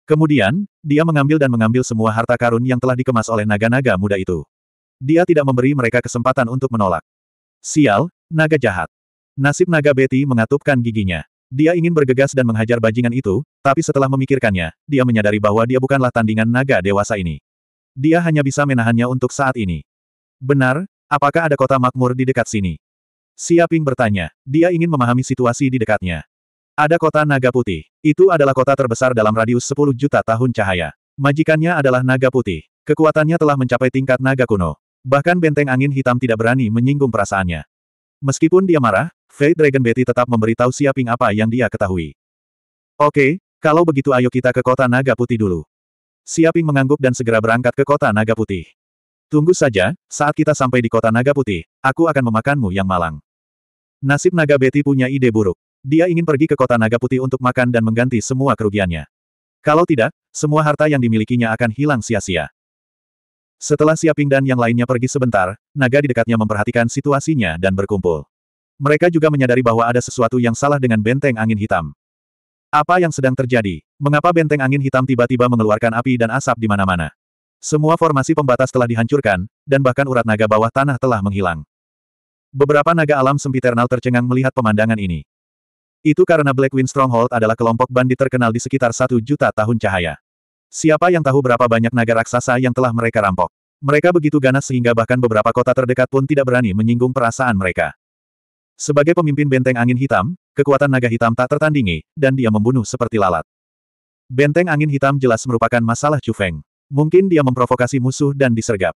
Speaker 1: Kemudian, dia mengambil dan mengambil semua harta karun yang telah dikemas oleh naga-naga muda itu. Dia tidak memberi mereka kesempatan untuk menolak. Sial, naga jahat. Nasib naga Betty mengatupkan giginya. Dia ingin bergegas dan menghajar bajingan itu, tapi setelah memikirkannya, dia menyadari bahwa dia bukanlah tandingan naga dewasa ini. Dia hanya bisa menahannya untuk saat ini. Benar, apakah ada kota makmur di dekat sini? Siaping bertanya. Dia ingin memahami situasi di dekatnya. Ada kota naga putih. Itu adalah kota terbesar dalam radius 10 juta tahun cahaya. Majikannya adalah naga putih. Kekuatannya telah mencapai tingkat naga kuno. Bahkan benteng angin hitam tidak berani menyinggung perasaannya. Meskipun dia marah, Fate Dragon Betty tetap memberitahu Siaping apa yang dia ketahui. Oke, kalau begitu ayo kita ke kota naga putih dulu. Siaping mengangguk dan segera berangkat ke kota naga putih. Tunggu saja, saat kita sampai di kota naga putih, aku akan memakanmu yang malang. Nasib naga Betty punya ide buruk. Dia ingin pergi ke kota Naga Putih untuk makan dan mengganti semua kerugiannya. Kalau tidak, semua harta yang dimilikinya akan hilang sia-sia. Setelah Siaping dan yang lainnya pergi sebentar, naga di dekatnya memperhatikan situasinya dan berkumpul. Mereka juga menyadari bahwa ada sesuatu yang salah dengan benteng angin hitam. Apa yang sedang terjadi? Mengapa benteng angin hitam tiba-tiba mengeluarkan api dan asap di mana-mana? Semua formasi pembatas telah dihancurkan, dan bahkan urat naga bawah tanah telah menghilang. Beberapa naga alam sempiternal tercengang melihat pemandangan ini. Itu karena Blackwing Stronghold adalah kelompok bandit terkenal di sekitar satu juta tahun cahaya. Siapa yang tahu berapa banyak naga raksasa yang telah mereka rampok? Mereka begitu ganas sehingga bahkan beberapa kota terdekat pun tidak berani menyinggung perasaan mereka. Sebagai pemimpin benteng angin hitam, kekuatan naga hitam tak tertandingi, dan dia membunuh seperti lalat. Benteng angin hitam jelas merupakan masalah Chu Feng. Mungkin dia memprovokasi musuh dan disergap.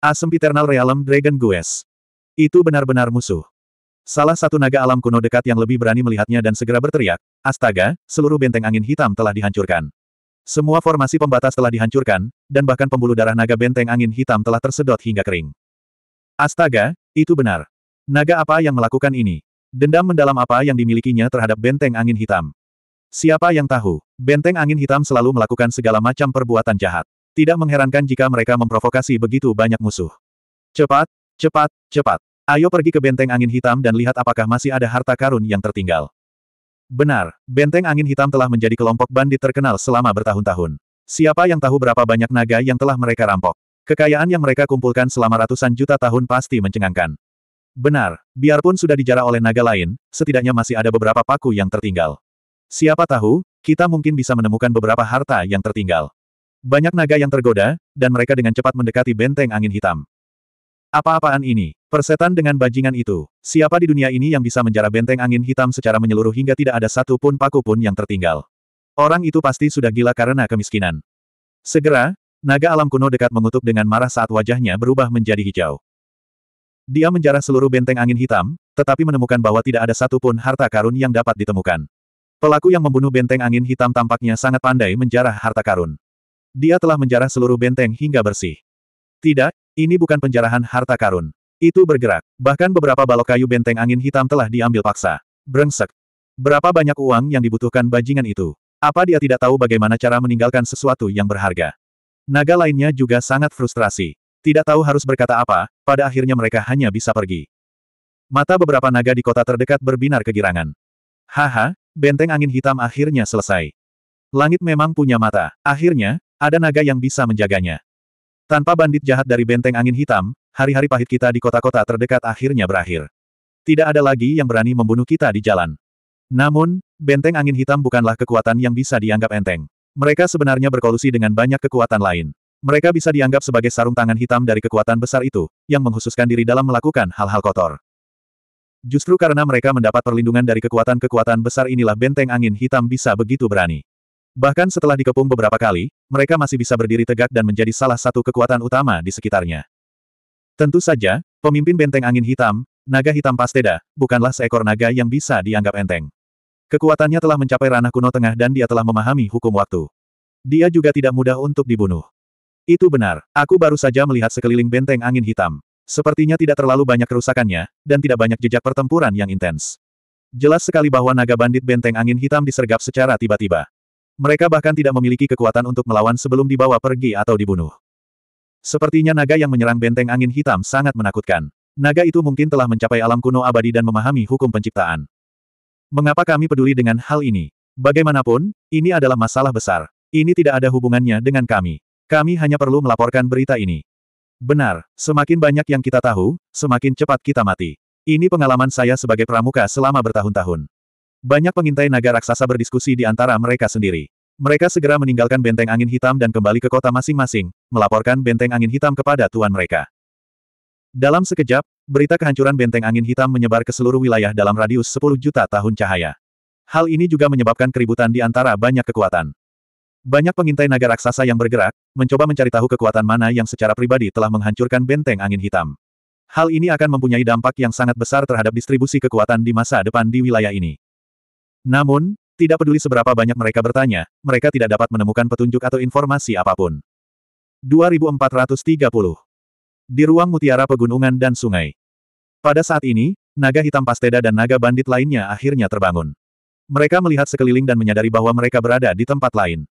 Speaker 1: Asem Eternal Realm Dragon Gues. Itu benar-benar musuh. Salah satu naga alam kuno dekat yang lebih berani melihatnya dan segera berteriak, Astaga, seluruh benteng angin hitam telah dihancurkan. Semua formasi pembatas telah dihancurkan, dan bahkan pembuluh darah naga benteng angin hitam telah tersedot hingga kering. Astaga, itu benar. Naga apa yang melakukan ini? Dendam mendalam apa yang dimilikinya terhadap benteng angin hitam? Siapa yang tahu, benteng angin hitam selalu melakukan segala macam perbuatan jahat. Tidak mengherankan jika mereka memprovokasi begitu banyak musuh. Cepat, cepat, cepat. Ayo pergi ke benteng angin hitam dan lihat apakah masih ada harta karun yang tertinggal. Benar, benteng angin hitam telah menjadi kelompok bandit terkenal selama bertahun-tahun. Siapa yang tahu berapa banyak naga yang telah mereka rampok? Kekayaan yang mereka kumpulkan selama ratusan juta tahun pasti mencengangkan. Benar, biarpun sudah dijarah oleh naga lain, setidaknya masih ada beberapa paku yang tertinggal. Siapa tahu, kita mungkin bisa menemukan beberapa harta yang tertinggal. Banyak naga yang tergoda, dan mereka dengan cepat mendekati benteng angin hitam. Apa-apaan ini? Persetan dengan bajingan itu. Siapa di dunia ini yang bisa menjara benteng angin hitam secara menyeluruh hingga tidak ada satu pun paku pun yang tertinggal? Orang itu pasti sudah gila karena kemiskinan. Segera, naga alam kuno dekat mengutuk dengan marah saat wajahnya berubah menjadi hijau. Dia menjarah seluruh benteng angin hitam, tetapi menemukan bahwa tidak ada satu pun harta karun yang dapat ditemukan. Pelaku yang membunuh benteng angin hitam tampaknya sangat pandai menjarah harta karun. Dia telah menjarah seluruh benteng hingga bersih. Tidak, ini bukan penjarahan harta karun. Itu bergerak. Bahkan beberapa balok kayu benteng angin hitam telah diambil paksa. Brengsek. Berapa banyak uang yang dibutuhkan bajingan itu? Apa dia tidak tahu bagaimana cara meninggalkan sesuatu yang berharga? Naga lainnya juga sangat frustrasi. Tidak tahu harus berkata apa, pada akhirnya mereka hanya bisa pergi. Mata beberapa naga di kota terdekat berbinar kegirangan. Haha, benteng angin hitam akhirnya selesai. Langit memang punya mata. Akhirnya, ada naga yang bisa menjaganya. Tanpa bandit jahat dari benteng angin hitam, hari-hari pahit kita di kota-kota terdekat akhirnya berakhir. Tidak ada lagi yang berani membunuh kita di jalan. Namun, benteng angin hitam bukanlah kekuatan yang bisa dianggap enteng. Mereka sebenarnya berkolusi dengan banyak kekuatan lain. Mereka bisa dianggap sebagai sarung tangan hitam dari kekuatan besar itu, yang menghususkan diri dalam melakukan hal-hal kotor. Justru karena mereka mendapat perlindungan dari kekuatan-kekuatan besar inilah benteng angin hitam bisa begitu berani. Bahkan setelah dikepung beberapa kali, mereka masih bisa berdiri tegak dan menjadi salah satu kekuatan utama di sekitarnya. Tentu saja, pemimpin benteng angin hitam, naga hitam Pasteda, bukanlah seekor naga yang bisa dianggap enteng. Kekuatannya telah mencapai ranah kuno tengah dan dia telah memahami hukum waktu. Dia juga tidak mudah untuk dibunuh. Itu benar, aku baru saja melihat sekeliling benteng angin hitam. Sepertinya tidak terlalu banyak kerusakannya, dan tidak banyak jejak pertempuran yang intens. Jelas sekali bahwa naga bandit benteng angin hitam disergap secara tiba-tiba. Mereka bahkan tidak memiliki kekuatan untuk melawan sebelum dibawa pergi atau dibunuh. Sepertinya naga yang menyerang benteng angin hitam sangat menakutkan. Naga itu mungkin telah mencapai alam kuno abadi dan memahami hukum penciptaan. Mengapa kami peduli dengan hal ini? Bagaimanapun, ini adalah masalah besar. Ini tidak ada hubungannya dengan kami. Kami hanya perlu melaporkan berita ini. Benar, semakin banyak yang kita tahu, semakin cepat kita mati. Ini pengalaman saya sebagai pramuka selama bertahun-tahun. Banyak pengintai naga raksasa berdiskusi di antara mereka sendiri. Mereka segera meninggalkan benteng angin hitam dan kembali ke kota masing-masing, melaporkan benteng angin hitam kepada tuan mereka. Dalam sekejap, berita kehancuran benteng angin hitam menyebar ke seluruh wilayah dalam radius 10 juta tahun cahaya. Hal ini juga menyebabkan keributan di antara banyak kekuatan. Banyak pengintai naga raksasa yang bergerak, mencoba mencari tahu kekuatan mana yang secara pribadi telah menghancurkan benteng angin hitam. Hal ini akan mempunyai dampak yang sangat besar terhadap distribusi kekuatan di masa depan di wilayah ini. Namun, tidak peduli seberapa banyak mereka bertanya, mereka tidak dapat menemukan petunjuk atau informasi apapun. 2430 Di ruang mutiara pegunungan dan sungai. Pada saat ini, naga hitam pasteda dan naga bandit lainnya akhirnya terbangun. Mereka melihat sekeliling dan menyadari bahwa mereka berada di tempat lain.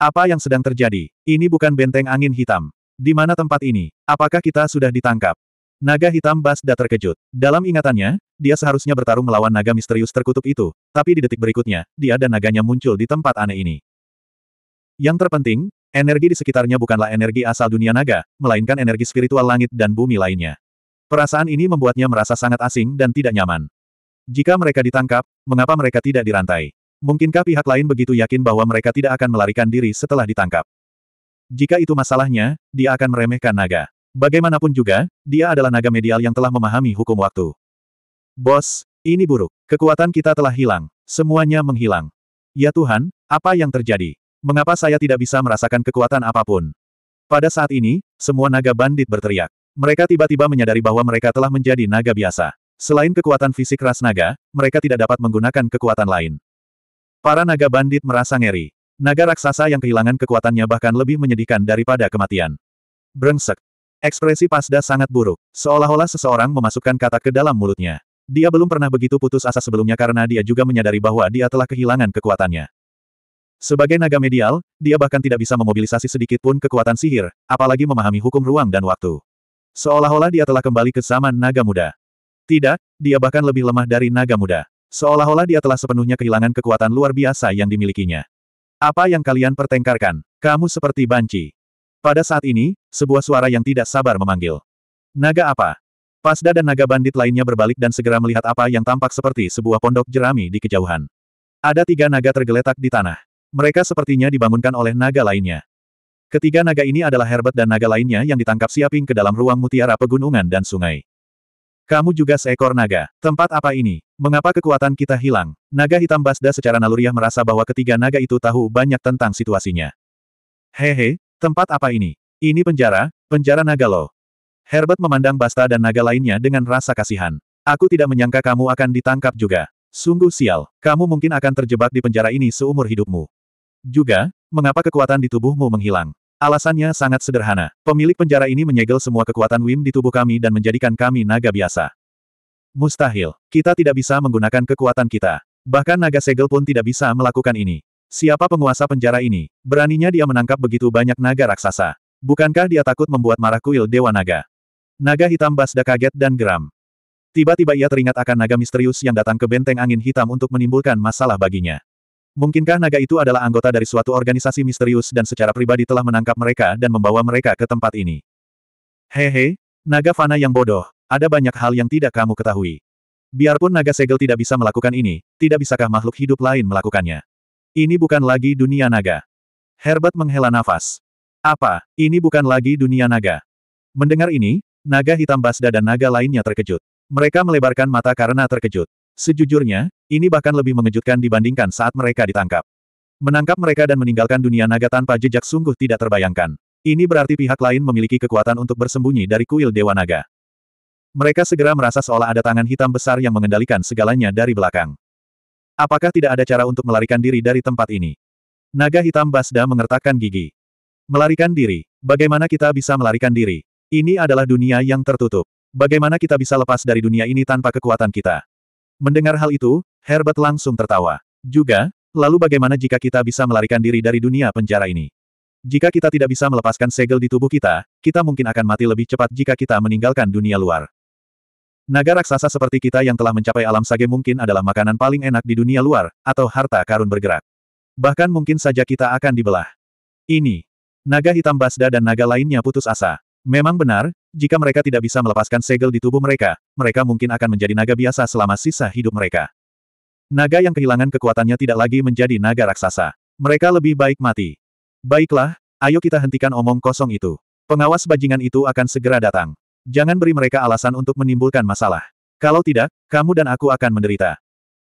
Speaker 1: Apa yang sedang terjadi? Ini bukan benteng angin hitam. Di mana tempat ini? Apakah kita sudah ditangkap? Naga hitam Basda terkejut. Dalam ingatannya, dia seharusnya bertarung melawan naga misterius terkutuk itu, tapi di detik berikutnya, dia dan naganya muncul di tempat aneh ini. Yang terpenting, energi di sekitarnya bukanlah energi asal dunia naga, melainkan energi spiritual langit dan bumi lainnya. Perasaan ini membuatnya merasa sangat asing dan tidak nyaman. Jika mereka ditangkap, mengapa mereka tidak dirantai? Mungkinkah pihak lain begitu yakin bahwa mereka tidak akan melarikan diri setelah ditangkap? Jika itu masalahnya, dia akan meremehkan naga. Bagaimanapun juga, dia adalah naga medial yang telah memahami hukum waktu. Bos, ini buruk. Kekuatan kita telah hilang. Semuanya menghilang. Ya Tuhan, apa yang terjadi? Mengapa saya tidak bisa merasakan kekuatan apapun? Pada saat ini, semua naga bandit berteriak. Mereka tiba-tiba menyadari bahwa mereka telah menjadi naga biasa. Selain kekuatan fisik ras naga, mereka tidak dapat menggunakan kekuatan lain. Para naga bandit merasa ngeri. Naga raksasa yang kehilangan kekuatannya bahkan lebih menyedihkan daripada kematian. Brengsek, Ekspresi Pasda sangat buruk, seolah-olah seseorang memasukkan kata ke dalam mulutnya. Dia belum pernah begitu putus asa sebelumnya karena dia juga menyadari bahwa dia telah kehilangan kekuatannya. Sebagai naga medial, dia bahkan tidak bisa memobilisasi sedikit pun kekuatan sihir, apalagi memahami hukum ruang dan waktu. Seolah-olah dia telah kembali ke zaman naga muda. Tidak, dia bahkan lebih lemah dari naga muda. Seolah-olah dia telah sepenuhnya kehilangan kekuatan luar biasa yang dimilikinya. Apa yang kalian pertengkarkan? Kamu seperti banci. Pada saat ini, sebuah suara yang tidak sabar memanggil. Naga apa? Pasda dan naga bandit lainnya berbalik dan segera melihat apa yang tampak seperti sebuah pondok jerami di kejauhan. Ada tiga naga tergeletak di tanah. Mereka sepertinya dibangunkan oleh naga lainnya. Ketiga naga ini adalah Herbert dan naga lainnya yang ditangkap siaping ke dalam ruang mutiara pegunungan dan sungai. Kamu juga seekor naga. Tempat apa ini? Mengapa kekuatan kita hilang? Naga hitam Basda secara naluriah merasa bahwa ketiga naga itu tahu banyak tentang situasinya. Hehe, Tempat apa ini? Ini penjara, penjara naga lo. Herbert memandang Basta dan naga lainnya dengan rasa kasihan. Aku tidak menyangka kamu akan ditangkap juga. Sungguh sial, kamu mungkin akan terjebak di penjara ini seumur hidupmu. Juga, mengapa kekuatan di tubuhmu menghilang? Alasannya sangat sederhana. Pemilik penjara ini menyegel semua kekuatan Wim di tubuh kami dan menjadikan kami naga biasa. Mustahil, kita tidak bisa menggunakan kekuatan kita. Bahkan naga segel pun tidak bisa melakukan ini. Siapa penguasa penjara ini? Beraninya dia menangkap begitu banyak naga raksasa. Bukankah dia takut membuat marah kuil Dewa Naga? Naga hitam Basda kaget dan geram. Tiba-tiba ia teringat akan naga misterius yang datang ke benteng angin hitam untuk menimbulkan masalah baginya. Mungkinkah naga itu adalah anggota dari suatu organisasi misterius dan secara pribadi telah menangkap mereka dan membawa mereka ke tempat ini? Hehe, naga fana yang bodoh, ada banyak hal yang tidak kamu ketahui. Biarpun naga segel tidak bisa melakukan ini, tidak bisakah makhluk hidup lain melakukannya? Ini bukan lagi dunia naga. Herbert menghela nafas. Apa, ini bukan lagi dunia naga? Mendengar ini, naga hitam Basda dan naga lainnya terkejut. Mereka melebarkan mata karena terkejut. Sejujurnya, ini bahkan lebih mengejutkan dibandingkan saat mereka ditangkap. Menangkap mereka dan meninggalkan dunia naga tanpa jejak sungguh tidak terbayangkan. Ini berarti pihak lain memiliki kekuatan untuk bersembunyi dari kuil Dewa Naga. Mereka segera merasa seolah ada tangan hitam besar yang mengendalikan segalanya dari belakang. Apakah tidak ada cara untuk melarikan diri dari tempat ini? Naga hitam Basda mengertakkan gigi. Melarikan diri. Bagaimana kita bisa melarikan diri? Ini adalah dunia yang tertutup. Bagaimana kita bisa lepas dari dunia ini tanpa kekuatan kita? Mendengar hal itu, Herbert langsung tertawa. Juga, lalu bagaimana jika kita bisa melarikan diri dari dunia penjara ini? Jika kita tidak bisa melepaskan segel di tubuh kita, kita mungkin akan mati lebih cepat jika kita meninggalkan dunia luar. Naga raksasa seperti kita yang telah mencapai alam sage mungkin adalah makanan paling enak di dunia luar, atau harta karun bergerak. Bahkan mungkin saja kita akan dibelah. Ini. Naga hitam Basda dan naga lainnya putus asa. Memang benar, jika mereka tidak bisa melepaskan segel di tubuh mereka, mereka mungkin akan menjadi naga biasa selama sisa hidup mereka. Naga yang kehilangan kekuatannya tidak lagi menjadi naga raksasa. Mereka lebih baik mati. Baiklah, ayo kita hentikan omong kosong itu. Pengawas bajingan itu akan segera datang. Jangan beri mereka alasan untuk menimbulkan masalah. Kalau tidak, kamu dan aku akan menderita.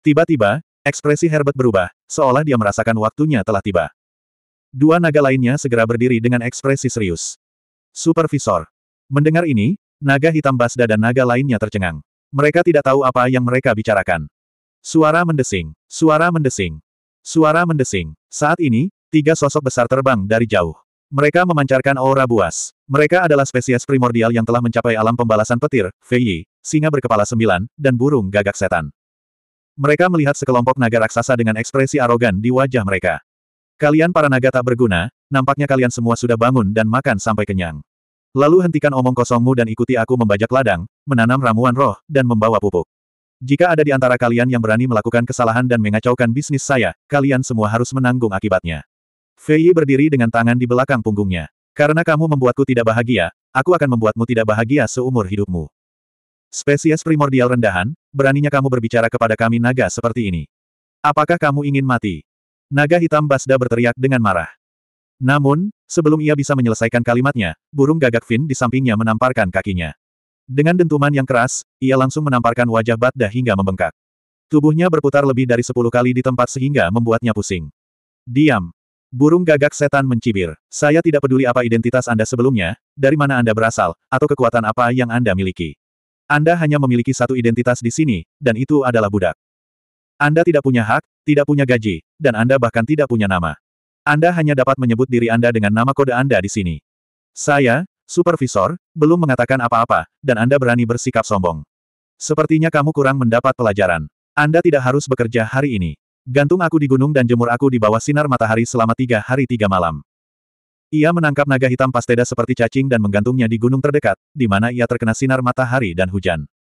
Speaker 1: Tiba-tiba, ekspresi Herbert berubah, seolah dia merasakan waktunya telah tiba. Dua naga lainnya segera berdiri dengan ekspresi serius. Supervisor. Mendengar ini, naga hitam Basda dan naga lainnya tercengang. Mereka tidak tahu apa yang mereka bicarakan. Suara mendesing, suara mendesing, suara mendesing. Saat ini, tiga sosok besar terbang dari jauh. Mereka memancarkan aura buas. Mereka adalah spesies primordial yang telah mencapai alam pembalasan petir, Fei, singa berkepala sembilan, dan burung gagak setan. Mereka melihat sekelompok naga raksasa dengan ekspresi arogan di wajah mereka. Kalian para naga tak berguna, nampaknya kalian semua sudah bangun dan makan sampai kenyang. Lalu hentikan omong kosongmu dan ikuti aku membajak ladang, menanam ramuan roh, dan membawa pupuk. Jika ada di antara kalian yang berani melakukan kesalahan dan mengacaukan bisnis saya, kalian semua harus menanggung akibatnya. Fei berdiri dengan tangan di belakang punggungnya. Karena kamu membuatku tidak bahagia, aku akan membuatmu tidak bahagia seumur hidupmu. Spesies primordial rendahan, beraninya kamu berbicara kepada kami naga seperti ini. Apakah kamu ingin mati? Naga hitam Basda berteriak dengan marah. Namun, sebelum ia bisa menyelesaikan kalimatnya, burung gagak fin di sampingnya menamparkan kakinya. Dengan dentuman yang keras, ia langsung menamparkan wajah Basda hingga membengkak. Tubuhnya berputar lebih dari sepuluh kali di tempat sehingga membuatnya pusing. Diam. Burung gagak setan mencibir. Saya tidak peduli apa identitas Anda sebelumnya, dari mana Anda berasal, atau kekuatan apa yang Anda miliki. Anda hanya memiliki satu identitas di sini, dan itu adalah budak. Anda tidak punya hak, tidak punya gaji, dan Anda bahkan tidak punya nama. Anda hanya dapat menyebut diri Anda dengan nama kode Anda di sini. Saya, supervisor, belum mengatakan apa-apa, dan Anda berani bersikap sombong. Sepertinya kamu kurang mendapat pelajaran. Anda tidak harus bekerja hari ini. Gantung aku di gunung dan jemur aku di bawah sinar matahari selama tiga hari tiga malam. Ia menangkap naga hitam pasteda seperti cacing dan menggantungnya di gunung terdekat, di mana ia terkena sinar matahari dan hujan.